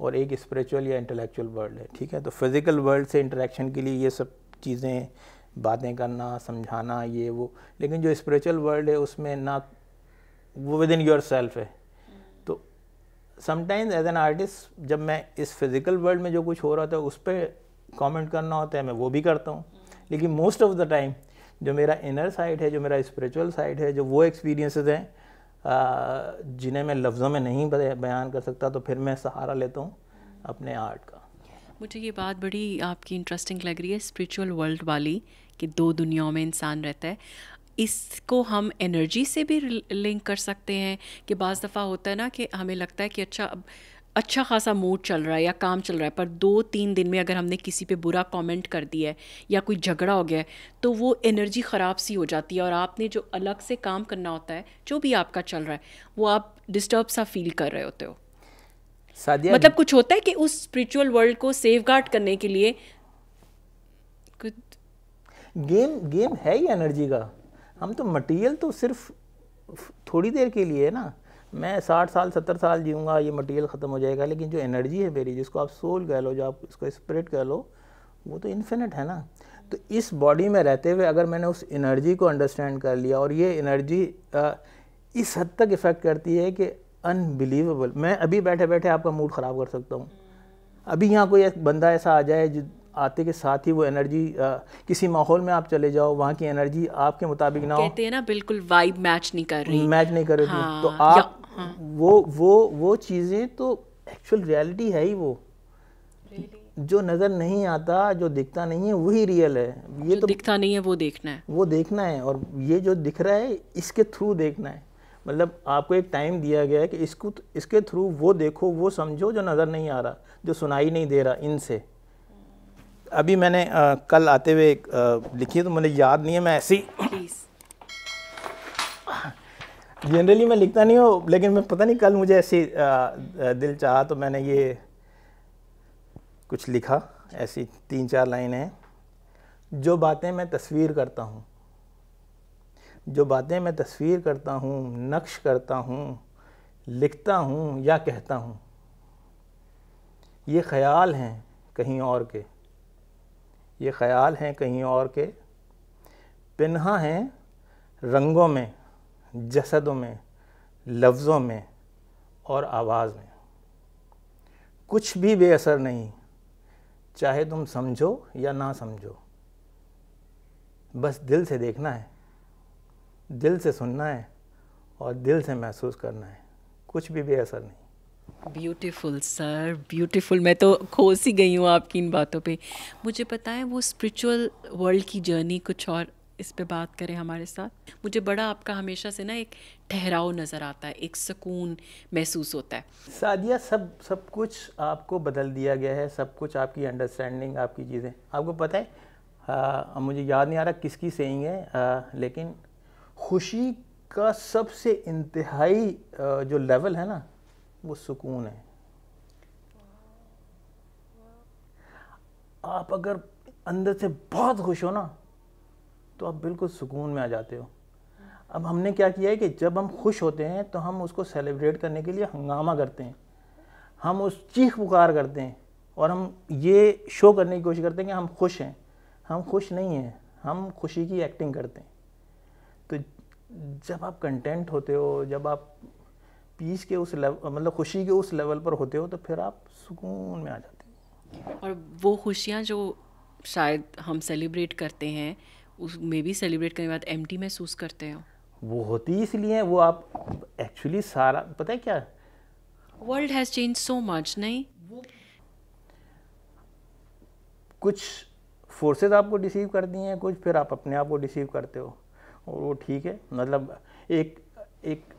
और एक स्पिरिचुअल या इंटेलेक्चुअल वर्ल्ड है ठीक है तो फिज़िकल वर्ल्ड से इंटरेक्शन के लिए ये सब चीज़ें बातें करना समझाना ये वो लेकिन जो स्पिरिचुअल वर्ल्ड है उसमें ना वो विद इन योर सेल्फ है तो समटाइम्स एज एन आर्टिस्ट जब मैं इस फिज़िकल वर्ल्ड में जो कुछ हो रहा था उस पर कॉमेंट करना होता है मैं वो भी करता हूँ लेकिन मोस्ट ऑफ द टाइम जो मेरा इनर साइड है जो मेरा स्पिरिचुअल साइड है जो वो एक्सपीरियंसेस हैं जिन्हें मैं लफ्ज़ों में नहीं बयान कर सकता तो फिर मैं सहारा लेता हूँ अपने आर्ट का मुझे ये बात बड़ी आपकी इंटरेस्टिंग लग रही है स्पिरिचुअल वर्ल्ड वाली कि दो दुनियाओं में इंसान रहता है इसको हम एनर्जी से भी लिंक कर सकते हैं कि बज़ दफ़ा होता है ना कि हमें लगता है कि अच्छा अब अच्छा खासा मूड चल रहा है या काम चल रहा है पर दो तीन दिन में अगर हमने किसी पे बुरा कमेंट कर दिया है या कोई झगड़ा हो गया है तो वो एनर्जी ख़राब सी हो जाती है और आपने जो अलग से काम करना होता है जो भी आपका चल रहा है वो आप डिस्टर्ब सा फील कर रहे होते हो सादिया मतलब कुछ होता है कि उस स्पिरिचुअल वर्ल्ड को सेफ करने के लिए कुछ गेम गेम है ही एनर्जी का हम तो मटेरियल तो सिर्फ थोड़ी देर के लिए है ना मैं साठ साल सत्तर साल जीऊँगा ये मटेरियल ख़त्म हो जाएगा लेकिन जो एनर्जी है मेरी जिसको आप सोल कह लो जो आप इसको स्प्रिट कह लो वो तो इन्फिनिट है ना तो इस बॉडी में रहते हुए अगर मैंने उस एनर्जी को अंडरस्टैंड कर लिया और ये एनर्जी इस हद तक इफ़ेक्ट करती है कि अनबिलीवेबल मैं अभी बैठे बैठे आपका मूड ख़राब कर सकता हूँ अभी यहाँ कोई बंदा ऐसा आ जाए आते के साथ ही वो एनर्जी किसी माहौल में आप चले जाओ वहाँ की एनर्जी आपके मुताबिक ना हो कहते हैं ना बिल्कुल वाइब मैच नहीं कर रही मैच नहीं कर रही तो हाँ, तो आप हाँ. वो वो वो चीज़ें तो एक्चुअल रियलिटी है ही वो जो नज़र नहीं आता जो दिखता नहीं है वही रियल है ये तो दिखता नहीं है वो देखना है वो देखना है और ये जो दिख रहा है इसके थ्रू देखना है मतलब आपको एक टाइम दिया गया है कि इसको इसके थ्रू वो देखो वो समझो जो नज़र नहीं आ रहा जो सुनाई नहीं दे रहा इनसे अभी मैंने आ, कल आते हुए लिखी है तो मुझे याद नहीं है मैं ऐसी जनरली मैं लिखता नहीं हूँ लेकिन मैं पता नहीं कल मुझे ऐसी दिल चाहा तो मैंने ये कुछ लिखा ऐसी तीन चार लाइनें जो बातें मैं तस्वीर करता हूँ जो बातें मैं तस्वीर करता हूँ नक्श करता हूँ लिखता हूँ या कहता हूँ ये ख्याल हैं कहीं और के ये ख्याल हैं कहीं और के पिन्हा हैं रंगों में जसदों में लफ्ज़ों में और आवाज़ में कुछ भी बेअसर नहीं चाहे तुम समझो या ना समझो बस दिल से देखना है दिल से सुनना है और दिल से महसूस करना है कुछ भी बेअसर नहीं ब्यूटीफुल सर ब्यूटीफुल मैं तो खोस ही गई हूँ आपकी इन बातों पे मुझे पता है वो स्पिरिचुअल वर्ल्ड की जर्नी कुछ और इस पे बात करें हमारे साथ मुझे बड़ा आपका हमेशा से ना एक ठहराव नज़र आता है एक सुकून महसूस होता है सादिया सब सब कुछ आपको बदल दिया गया है सब कुछ आपकी अंडरस्टैंडिंग आपकी चीज़ें आपको पता है आ, हाँ, मुझे याद नहीं आ रहा किसकी सेइंग है आ, हाँ, लेकिन खुशी का सबसे इंतहाई जो लेवल है ना वो सुकून है आप अगर अंदर से बहुत खुश हो ना तो आप बिल्कुल सुकून में आ जाते हो अब हमने क्या किया है कि जब हम खुश होते हैं तो हम उसको सेलिब्रेट करने के लिए हंगामा करते हैं हम उस चीख पुकार करते हैं और हम ये शो करने की कोशिश करते हैं कि हम खुश हैं हम खुश नहीं हैं हम खुशी की एक्टिंग करते हैं तो जब आप कंटेंट होते हो जब आप पीस के उस लेवल मतलब खुशी के उस लेवल पर होते हो तो फिर आप सुकून में आ जाते हो और वो खुशियाँ जो शायद हम सेलिब्रेट करते हैं उस में भी सेलिब्रेट करने के बाद एम महसूस करते हो वो होती इसलिए वो आप एक्चुअली सारा पता है क्या world has change so much नहीं कुछ फोर्सेस आपको डिसीव कर दी हैं कुछ फिर आप अपने आप को डिसीव करते हो और वो ठीक है मतलब एक एक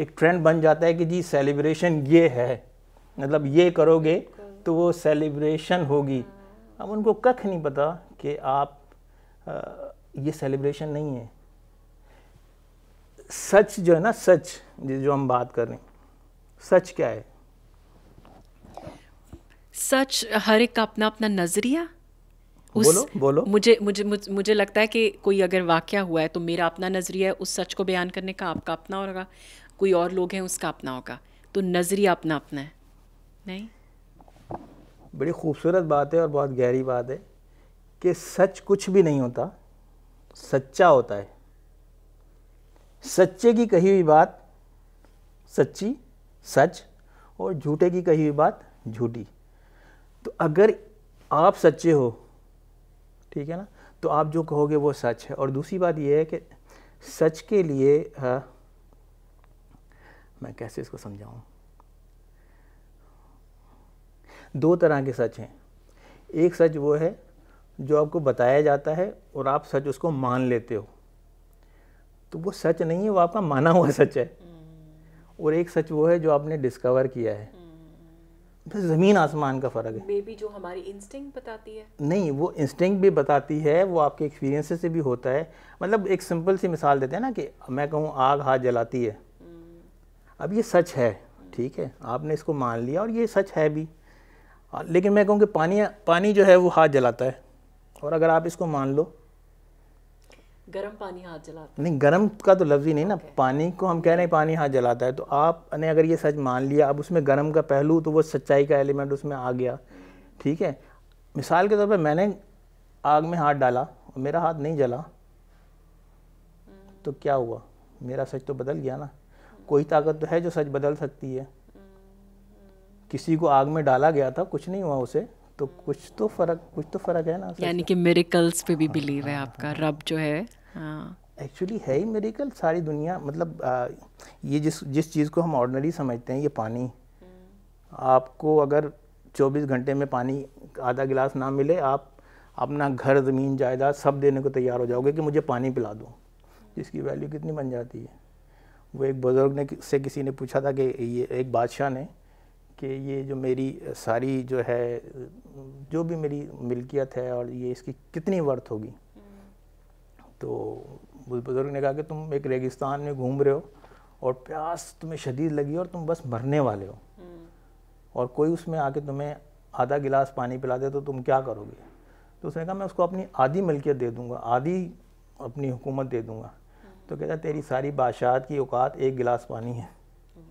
एक ट्रेंड बन जाता है कि जी सेलिब्रेशन ये है मतलब ये करोगे तो वो सेलिब्रेशन होगी हाँ। अब उनको कख नहीं पता कि आप आ, ये सेलिब्रेशन नहीं है सच जो है ना सच जो हम बात कर रहे हैं सच क्या है सच हर एक का अपना अपना नजरिया बोलो बोलो मुझे मुझे मुझे लगता है कि कोई अगर वाक्य हुआ है तो मेरा अपना नजरिया है उस सच को बयान करने का आपका अपना होगा कोई और लोग हैं उसका अपना होगा तो नज़रिया अपना अपना है नहीं बड़ी खूबसूरत बात है और बहुत गहरी बात है कि सच कुछ भी नहीं होता सच्चा होता है सच्चे की कही हुई बात सच्ची सच और झूठे की कही हुई बात झूठी तो अगर आप सच्चे हो ठीक है ना तो आप जो कहोगे वो सच है और दूसरी बात यह है कि सच के लिए आ, हाँ, मैं कैसे इसको समझाऊं दो तरह के सच हैं एक सच वो है जो आपको बताया जाता है और आप सच उसको मान लेते हो तो वो सच नहीं है वो आपका माना हुआ सच है हम्म। और एक सच वो है जो आपने डिस्कवर किया है हम्म। बस ज़मीन आसमान का फ़र्क है मे जो हमारी इंस्टिंग बताती है नहीं वो इंस्टिंग भी बताती है वो आपके एक्सपीरियंस से भी होता है मतलब एक सिंपल सी मिसाल देते हैं ना कि मैं कहूँ आग हाथ जलाती है अब ये सच है ठीक है आपने इसको मान लिया और ये सच है भी लेकिन मैं कहूँ कि पानी पानी जो है वो हाथ जलाता है और अगर आप इसको मान लो गर्म पानी हाथ जलाता नहीं गर्म का तो लफ्ज़ ही नहीं ना पानी को हम कह रहे हैं पानी हाथ जलाता है तो आपने अगर ये सच मान लिया अब उसमें गर्म का पहलू तो वो सच्चाई का एलिमेंट उसमें आ गया ठीक है मिसाल के तौर पर मैंने आग में हाथ डाला और मेरा हाथ नहीं जला हम्म। तो क्या हुआ मेरा सच तो बदल गया ना कोई ताकत तो है जो सच बदल सकती है किसी को आग में डाला गया था कुछ नहीं हुआ उसे तो कुछ तो फर्क कुछ तो फर्क है ना यानी कि मेरिकल्स पे भी बिलीव है आपका रब जो है एक्चुअली हाँ। है ही मेरिकल सारी दुनिया मतलब आ, ये जिस जिस चीज़ को हम ऑर्डनरी समझते हैं ये पानी आपको अगर 24 घंटे में पानी आधा गिलास ना मिले आप अपना घर ज़मीन जायदाद सब देने को तैयार हो जाओगे कि मुझे पानी पिला दो जिसकी वैल्यू कितनी बन जाती है वो एक बुज़ुर्ग ने से किसी ने पूछा था कि ये एक बादशाह ने कि ये जो मेरी सारी जो है जो भी मेरी मिल्कियत है और ये इसकी कितनी वर्थ होगी तो उस बुज़ुर्ग ने कहा कि तुम एक रेगिस्तान में घूम रहे हो और प्यास तुम्हें शदीद लगी और तुम बस मरने वाले हो और कोई उसमें आके तुम्हें आधा गिलास पानी पिला दे तो तुम क्या करोगे तो उसने कहा मैं उसको अपनी आधी मिल्कियत दे दूँगा आधी अपनी हुकूमत दे दूँगा तो कहता तेरी सारी बादशाहत की औकात एक गिलास पानी है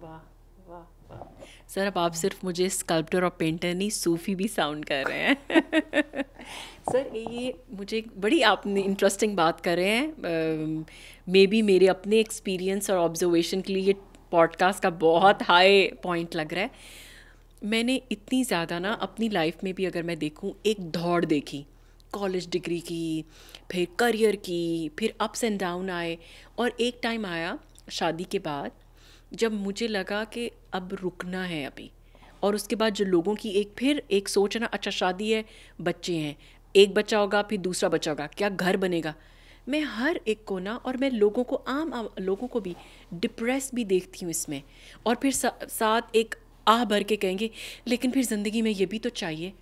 वाह सर अब आप सिर्फ मुझे स्कल्प्टर और पेंटर नहीं सूफी भी साउंड कर रहे हैं सर ये मुझे बड़ी आपने इंटरेस्टिंग बात कर रहे हैं मे बी मेरे अपने एक्सपीरियंस और ऑब्जर्वेशन के लिए ये पॉडकास्ट का बहुत हाई पॉइंट लग रहा है मैंने इतनी ज़्यादा ना अपनी लाइफ में भी अगर मैं देखूँ एक दौड़ देखी कॉलेज डिग्री की फिर करियर की फिर अप्स एंड डाउन आए और एक टाइम आया शादी के बाद जब मुझे लगा कि अब रुकना है अभी और उसके बाद जो लोगों की एक फिर एक सोच ना अच्छा शादी है बच्चे हैं एक बच्चा होगा फिर दूसरा बच्चा होगा क्या घर बनेगा मैं हर एक को ना और मैं लोगों को आम, आम लोगों को भी डिप्रेस भी देखती हूँ इसमें और फिर सा, साथ एक आह भर के कहेंगे लेकिन फिर ज़िंदगी में ये भी तो चाहिए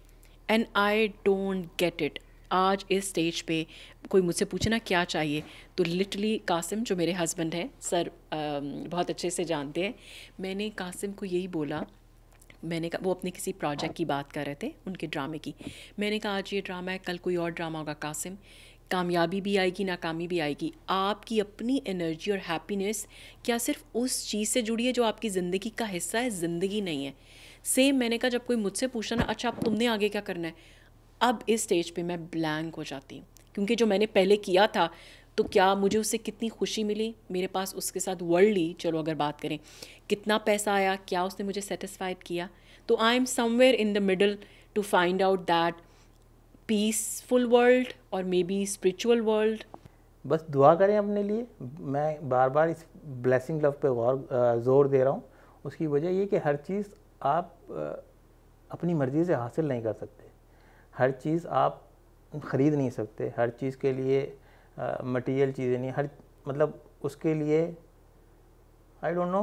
and I don't get it आज इस स्टेज पे कोई मुझसे पूछना क्या चाहिए तो लिटली कासिम जो मेरे हस्बैंड हैं सर बहुत अच्छे से जानते हैं मैंने कासिम को यही बोला मैंने कहा वो अपने किसी प्रोजेक्ट की बात कर रहे थे उनके ड्रामे की मैंने कहा आज ये ड्रामा है कल कोई और ड्रामा होगा कासिम कामयाबी भी आएगी नाकामी भी आएगी आपकी अपनी एनर्जी और हैप्पीनेस क्या सिर्फ उस चीज़ से जुड़ी है जो आपकी ज़िंदगी का हिस्सा है ज़िंदगी नहीं है सेम मैंने कहा जब कोई मुझसे पूछा ना अच्छा आप तुमने आगे क्या करना है अब इस स्टेज पे मैं ब्लैंक हो जाती हूँ क्योंकि जो मैंने पहले किया था तो क्या मुझे उससे कितनी खुशी मिली मेरे पास उसके साथ वर्ल्डली चलो अगर बात करें कितना पैसा आया क्या उसने मुझे सेटिस्फाइड किया तो I am somewhere in the middle to find out that peaceful world और मे बी स्परिचुअल वर्ल्ड बस दुआ करें अपने लिए मैं बार बार इस ब्लेसिंग लव पे गौर ज़ोर दे रहा हूँ उसकी वजह ये कि हर चीज़ आप अपनी मर्ज़ी से हासिल नहीं कर सकते हर चीज़ आप ख़रीद नहीं सकते हर चीज़ के लिए मटेरियल चीज़ें नहीं हर मतलब उसके लिए आई डोंट नो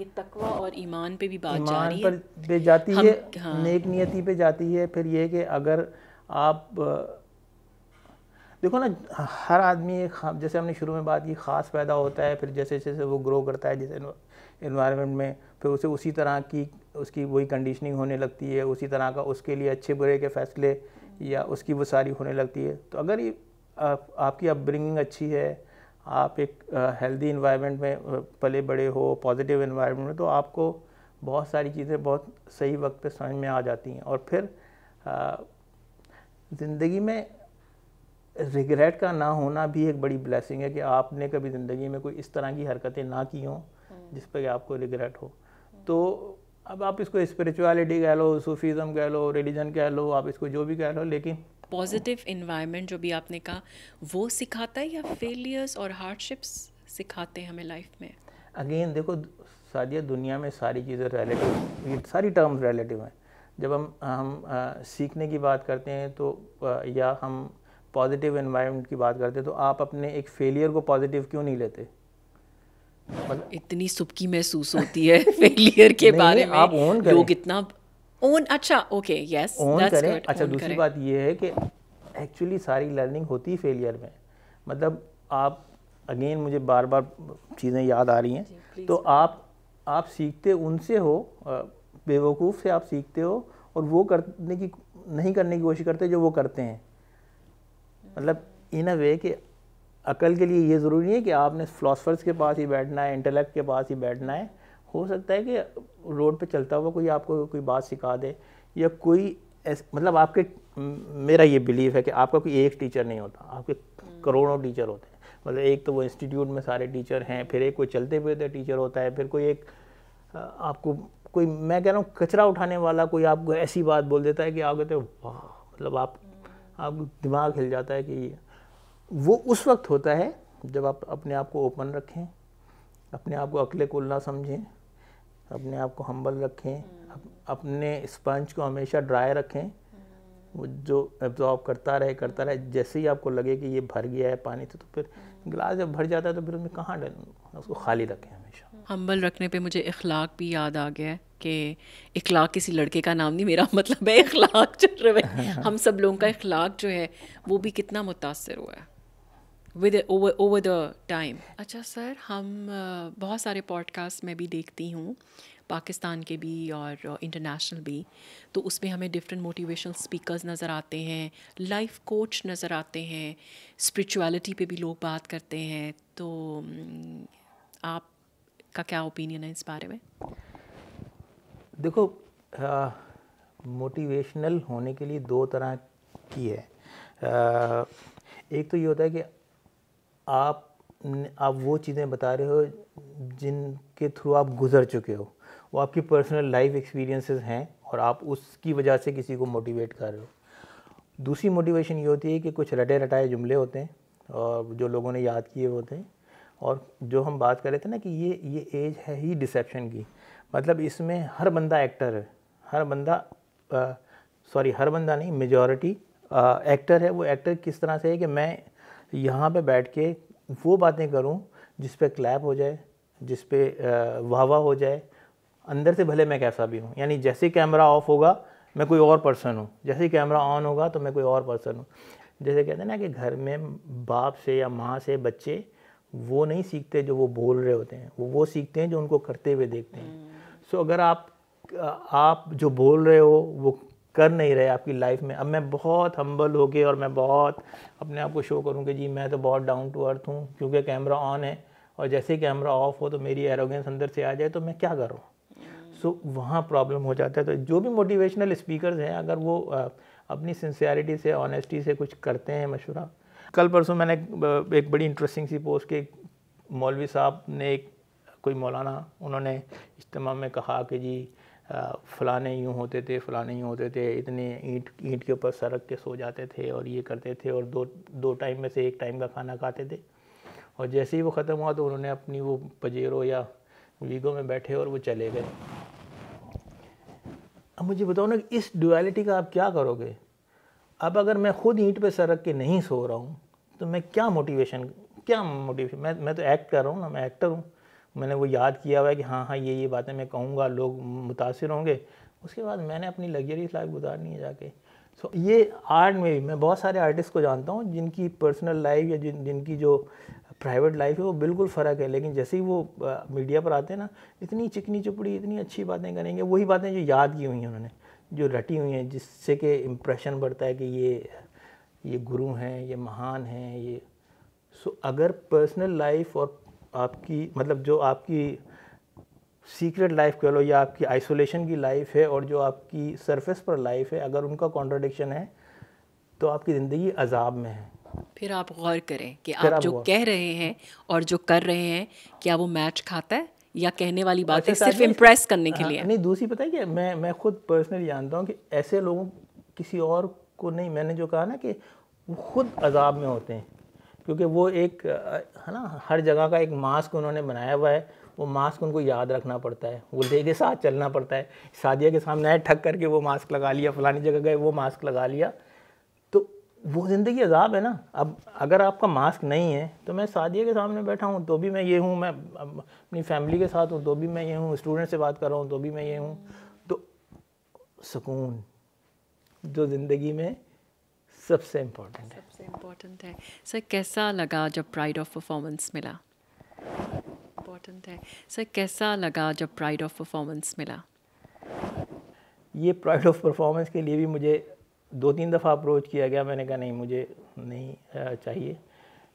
ये तकवा और ईमान पे भी बात ईमान जा रही पर पे जाती है हाँ। नेक नियति पे जाती है फिर ये कि अगर आप देखो ना हर आदमी एक जैसे हमने शुरू में बात की ख़ास पैदा होता है फिर जैसे जैसे वो ग्रो करता है जैसे इन्वायरमेंट में फिर उसे उसी तरह की उसकी वही कंडीशनिंग होने लगती है उसी तरह का उसके लिए अच्छे बुरे के फ़ैसले या उसकी वो सारी होने लगती है तो अगर ये आप, आपकी अपब्रिंगिंग अच्छी है आप एक हेल्दी इन्वायरमेंट में पले बड़े हो पॉजिटिव इन्वायरमेंट में तो आपको बहुत सारी चीज़ें बहुत सही वक्त पे समझ में आ जाती हैं और फिर ज़िंदगी में रिग्रेट का ना होना भी एक बड़ी ब्लेसिंग है कि आपने कभी ज़िंदगी में कोई इस तरह की हरकतें ना की हों हम्म। जिस पर आपको रिग्रेट हो हम्म। तो अब आप इसको स्पिरिचुअलिटी कह लो सूफीज़म कह लो रिलीजन कह लो आप इसको जो भी कह लो लेकिन पॉजिटिव इन्वायरमेंट जो भी आपने कहा वो सिखाता है या फेलियर्स और हार्डशिप्स सिखाते हैं हमें लाइफ में अगेन देखो सादिया दुनिया में सारी चीज़ें रिलेटिव ये सारी टर्म्स रिलेटिव हैं जब हम हम आ, सीखने की बात करते हैं तो आ, या हम पॉजिटिव इन्वायरमेंट की बात करते हैं तो आप अपने एक फेलियर को पॉजिटिव क्यों नहीं लेते मतलब इतनी सुबकी महसूस होती है फेलियर के बारे में आप ओन करें लोग इतना ओन अच्छा ओके यस ओन करें अच्छा दूसरी बात ये है कि एक्चुअली सारी लर्निंग होती है फेलियर में मतलब आप अगेन मुझे बार बार चीज़ें याद आ रही हैं तो आप आप सीखते उनसे हो बेवकूफ़ से आप सीखते हो और वो करने की नहीं करने की कोशिश करते जो वो करते हैं मतलब इन अ वे कि अकल के लिए ये ज़रूरी नहीं है कि आपने फ़िलासफ़र्स के पास ही बैठना है इंटेलेक्ट के पास ही बैठना है हो सकता है कि रोड पे चलता हुआ कोई आपको कोई बात सिखा दे या कोई ऐस, मतलब आपके मेरा ये बिलीफ है कि आपका कोई एक टीचर नहीं होता आपके करोड़ों टीचर होते हैं मतलब एक तो वो इंस्टीट्यूट में सारे टीचर हैं फिर एक कोई चलते फिरते टीचर होता है फिर कोई एक आपको कोई मैं कह रहा हूँ कचरा उठाने वाला कोई आपको ऐसी बात बोल देता है कि आप कहते वाह मतलब आप आपको दिमाग हिल जाता है कि ये वो उस वक्त होता है जब आप अपने आप को ओपन रखें अपने आप को अकले कुल ना समझें अपने आप को हम्बल रखें अपने स्पंज को हमेशा ड्राई रखें वो जो एब्जॉर्ब करता रहे करता रहे जैसे ही आपको लगे कि ये भर गया है पानी से तो, तो फिर गिलास जब भर जाता है तो फिर उसमें कहाँ डालूँ उसको खाली रखें हमेशा हम्बल रखने पे मुझे इखलाक भी याद आ गया है कि इखलाक किसी लड़के का नाम नहीं मेरा मतलब है इखलाक चल है हम सब लोगों का इखलाक जो है वो भी कितना मुतासर हुआ है विद ओवर द टाइम अच्छा सर हम बहुत सारे पॉडकास्ट में भी देखती हूँ पाकिस्तान के भी और इंटरनेशनल भी तो उसमें हमें डिफरेंट मोटिवेशनल स्पीकर्स नज़र आते हैं लाइफ कोच नज़र आते हैं स्पिरिचुअलिटी पे भी लोग बात करते हैं तो आप का क्या ओपिनियन है इस बारे में देखो मोटिवेशनल होने के लिए दो तरह की है आ, एक तो ये होता है कि आप आप वो चीज़ें बता रहे हो जिनके थ्रू आप गुजर चुके हो वो आपकी पर्सनल लाइफ एक्सपीरियंसेस हैं और आप उसकी वजह से किसी को मोटिवेट कर रहे हो दूसरी मोटिवेशन ये होती है कि कुछ रटे रटाए जुमले होते हैं और जो लोगों ने याद किए होते हैं और जो हम बात कर रहे थे ना कि ये ये एज है ही डिसेप्शन की मतलब इसमें हर बंदा एक्टर है हर बंदा सॉरी हर बंदा नहीं मेजॉरिटी एक्टर है वो एक्टर किस तरह से है कि मैं यहाँ पे बैठ के वो बातें करूँ जिस पे क्लैप हो जाए जिस पे वाह वाह हो जाए अंदर से भले मैं कैसा भी हूँ यानी जैसे कैमरा ऑफ होगा मैं कोई और पर्सन हूँ जैसे ही कैमरा ऑन होगा तो मैं कोई और पर्सन हूँ जैसे कहते हैं ना कि घर में बाप से या माँ से बच्चे वो नहीं सीखते जो वो बोल रहे होते हैं वो वो सीखते हैं जो उनको करते हुए देखते हैं सो हम्म। so, अगर आप आप जो बोल रहे हो वो कर नहीं रहे आपकी लाइफ में अब मैं बहुत हम्बल हो गया और मैं बहुत अपने आप को शो करूँ कि जी मैं तो बहुत डाउन टू अर्थ हूँ क्योंकि कैमरा ऑन है और जैसे ही कैमरा ऑफ हो तो मेरी एरोगेंस अंदर से आ जाए तो मैं क्या करूँ सो so, वहाँ प्रॉब्लम हो जाता है तो जो भी मोटिवेशनल स्पीकर्स हैं अगर वो अपनी सिंसियरिटी से ऑनेस्टी से कुछ करते हैं मशूरा कल परसों मैंने एक बड़ी इंटरेस्टिंग सी पोस्ट की मौलवी साहब ने एक कोई मौलाना उन्होंने इज्तम में कहा कि जी फ़लाने यूँ होते थे फ़लाने यूँ होते थे इतने ईंट ईंट के ऊपर सरक के सो जाते थे और ये करते थे और दो दो टाइम में से एक टाइम का खाना खाते थे और जैसे ही वो ख़त्म हुआ तो उन्होंने अपनी वो पजेरों या वीगो में बैठे और वो चले गए अब मुझे बताओ ना इस डुअलिटी का आप क्या करोगे अब अगर मैं खुद ईंट पे सरक के नहीं सो रहा हूँ तो मैं क्या मोटिवेशन क्या मोटिवेशन मैं मैं तो एक्ट कर रहा हूँ ना मैं एक्टर हूँ मैंने वो याद किया हुआ है कि हाँ हाँ ये ये बातें मैं कहूँगा लोग मुतासर होंगे उसके बाद मैंने अपनी लग्जरी लाइफ गुजारनी है जाके सो so, ये आर्ट में भी मैं बहुत सारे आर्टिस्ट को जानता हूँ जिनकी पर्सनल लाइफ या जिन जिनकी जो प्राइवेट लाइफ है वो बिल्कुल फ़र्क है लेकिन जैसे ही वो आ, मीडिया पर आते हैं ना इतनी चिकनी चुपड़ी इतनी अच्छी बातें करेंगे वही बातें जो याद की हुई हैं उन्होंने जो रटी हुई हैं जिससे कि इम्प्रेशन बढ़ता है कि ये ये गुरु हैं ये महान हैं ये सो so, अगर पर्सनल लाइफ और आपकी मतलब जो आपकी सीक्रेट लाइफ कह लो या आपकी आइसोलेशन की लाइफ है और जो आपकी सरफेस पर लाइफ है अगर उनका कॉन्ट्रोडिक्शन है तो आपकी ज़िंदगी अजाब में है फिर आप गौर करें कि आप, आप जो कह रहे हैं और जो कर रहे हैं क्या वो मैच खाता है या कहने वाली बात अच्छा, है सिर्फ इम्प्रेस करने के हाँ, लिए नहीं दूसरी पता है कि मैं मैं खुद पर्सनली जानता हूँ कि ऐसे लोगों किसी और को नहीं मैंने जो कहा ना कि वो खुद अजाब में होते हैं क्योंकि वो एक है ना हर जगह का एक मास्क उन्होंने बनाया हुआ है वो मास्क उनको याद रखना पड़ता है वो दे के साथ चलना पड़ता है शादिया के सामने आए ठक करके वो मास्क लगा लिया फलानी जगह गए वो मास्क लगा लिया तो वो ज़िंदगी अजाब है ना अब अगर आपका मास्क नहीं है तो मैं शादिया के सामने बैठा हूँ तो भी मैं ये हूँ मैं अपनी फैमिली के साथ हूँ तो भी मैं ये हूँ स्टूडेंट से बात कर रहा हूँ तो भी मैं ये हूँ तो सुकून जो ज़िंदगी में सबसे इम्पोर्टेंट है सबसे इम्पोर्टेंट है सर कैसा लगा जब प्राइड ऑफ परफॉर्मेंस मिला इम्पोर्टेंट है सर कैसा लगा जब प्राइड ऑफ परफॉर्मेंस मिला ये प्राइड ऑफ परफॉर्मेंस के लिए भी मुझे दो तीन दफ़ा अप्रोच किया गया मैंने कहा नहीं मुझे नहीं चाहिए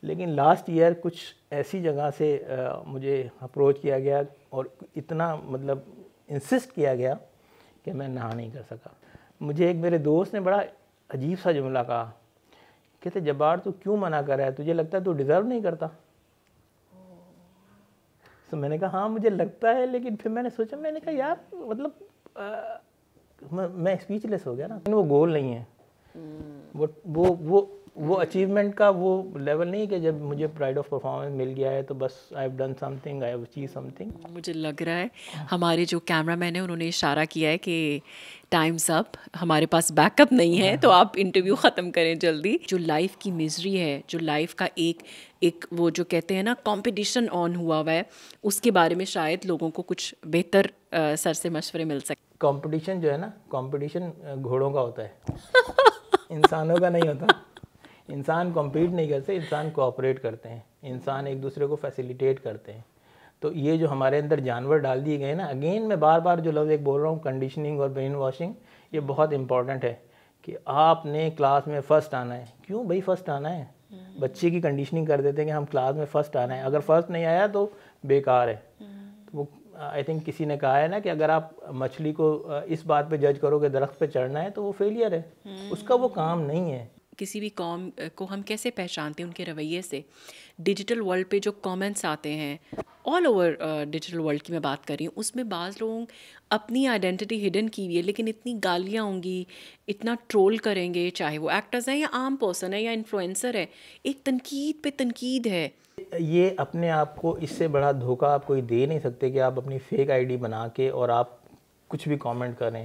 लेकिन लास्ट ईयर कुछ ऐसी जगह से मुझे अप्रोच किया गया और इतना मतलब इंसिस्ट किया गया कि मैं नहा नहीं कर सका मुझे एक मेरे दोस्त ने बड़ा अजीब सा जुमला कहा कहते जब्बार तू क्यों मना कर रहा है तुझे लगता है तू डिज़र्व नहीं करता तो मैंने कहा हाँ मुझे लगता है लेकिन फिर मैंने सोचा मैंने कहा यार मतलब आ, मैं स्पीचलेस हो गया ना वो गोल नहीं है वो वो वो वो अचीवमेंट का वो लेवल नहीं कि जब मुझे प्राइड ऑफ परफॉर्मेंस मिल गया है तो बस I have done something I have achieve something मुझे लग रहा है हमारे जो कैमरा मैन है उन्होंने इशारा किया है कि टाइम्स अप हमारे पास बैकअप नहीं है तो आप इंटरव्यू ख़त्म करें जल्दी जो लाइफ की मिजरी है जो लाइफ का एक एक वो जो कहते हैं ना कंपटीशन ऑन हुआ हुआ है उसके बारे में शायद लोगों को कुछ बेहतर सर से मशवरे मिल सके कंपटीशन जो है ना कंपटीशन घोड़ों का होता है इंसानों का नहीं होता इंसान कॉम्पीट नहीं करते इंसान कोऑपरेट करते हैं इंसान एक दूसरे को फैसिलिटेट करते हैं तो ये जो हमारे अंदर जानवर डाल दिए गए ना अगेन मैं बार बार जो लफ्ज़ एक बोल रहा हूँ कंडीशनिंग और ब्रेन वॉशिंग ये बहुत इंपॉर्टेंट है कि आपने क्लास में फ़र्स्ट आना है क्यों भाई फर्स्ट आना है हम्म। बच्चे की कंडीशनिंग कर देते हैं कि हम क्लास में फ़र्स्ट आना है अगर फर्स्ट नहीं आया तो बेकार है हम्म। तो वो आई थिंक किसी ने कहा है ना कि अगर आप मछली को इस बात पे जज करोगे दरख्त पे चढ़ना है तो वो फेलियर है हम्म। उसका वो काम नहीं है किसी भी कॉम को हम कैसे पहचानते हैं उनके रवैये से डिजिटल वर्ल्ड पे जो कमेंट्स आते हैं ऑल ओवर डिजिटल वर्ल्ड की मैं बात कर रही हूँ उसमें बाज़ लोग अपनी आइडेंटिटी हिडन की हुई है लेकिन इतनी गालियाँ होंगी इतना ट्रोल करेंगे चाहे वो एक्टर्स हैं या आम पर्सन है या इन्फ्लुएंसर है एक तनकीद पे तनकीद है ये अपने आप को इससे बड़ा धोखा आप कोई दे नहीं सकते कि आप अपनी फेक आईडी बना के और आप कुछ भी कमेंट करें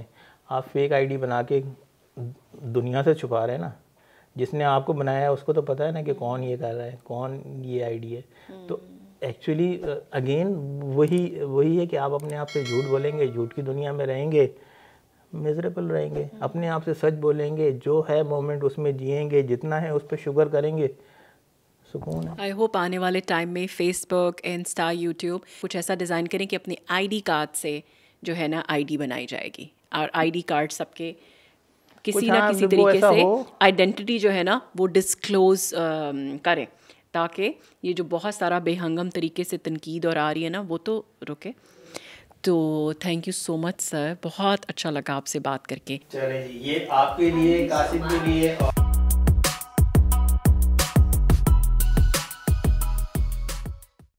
आप फेक आईडी बना के दुनिया से छुपा रहे हैं ना जिसने आपको बनाया उसको तो पता है ना कि कौन ये कर रहा है कौन ये आईडी है तो एक्चुअली हम्म। अगेन वही वही है कि आप अपने आप से झूठ बोलेंगे झूठ की दुनिया में रहेंगे मेजरेबल रहेंगे हम्म। अपने आप से सच बोलेंगे जो है मोमेंट उसमें जिएंगे जितना है उस पर शुगर करेंगे सुकून आई होप आने वाले टाइम में फेसबुक इंस्टा यूट्यूब कुछ ऐसा डिज़ाइन करें कि अपने आईडी कार्ड से जो है ना आईडी बनाई जाएगी और आईडी कार्ड सबके किसी ना हाँ, किसी तरीके से आइडेंटिटी जो है ना वो डिस्क्लोज um, करें ताकि ये जो बहुत सारा बेहंगम तरीके से तनकीद और आ रही है ना वो तो रुके तो thank you so much sir बहुत अच्छा लगा आपसे बात करके चले जी ये आपके लिए काशिम के लिए और...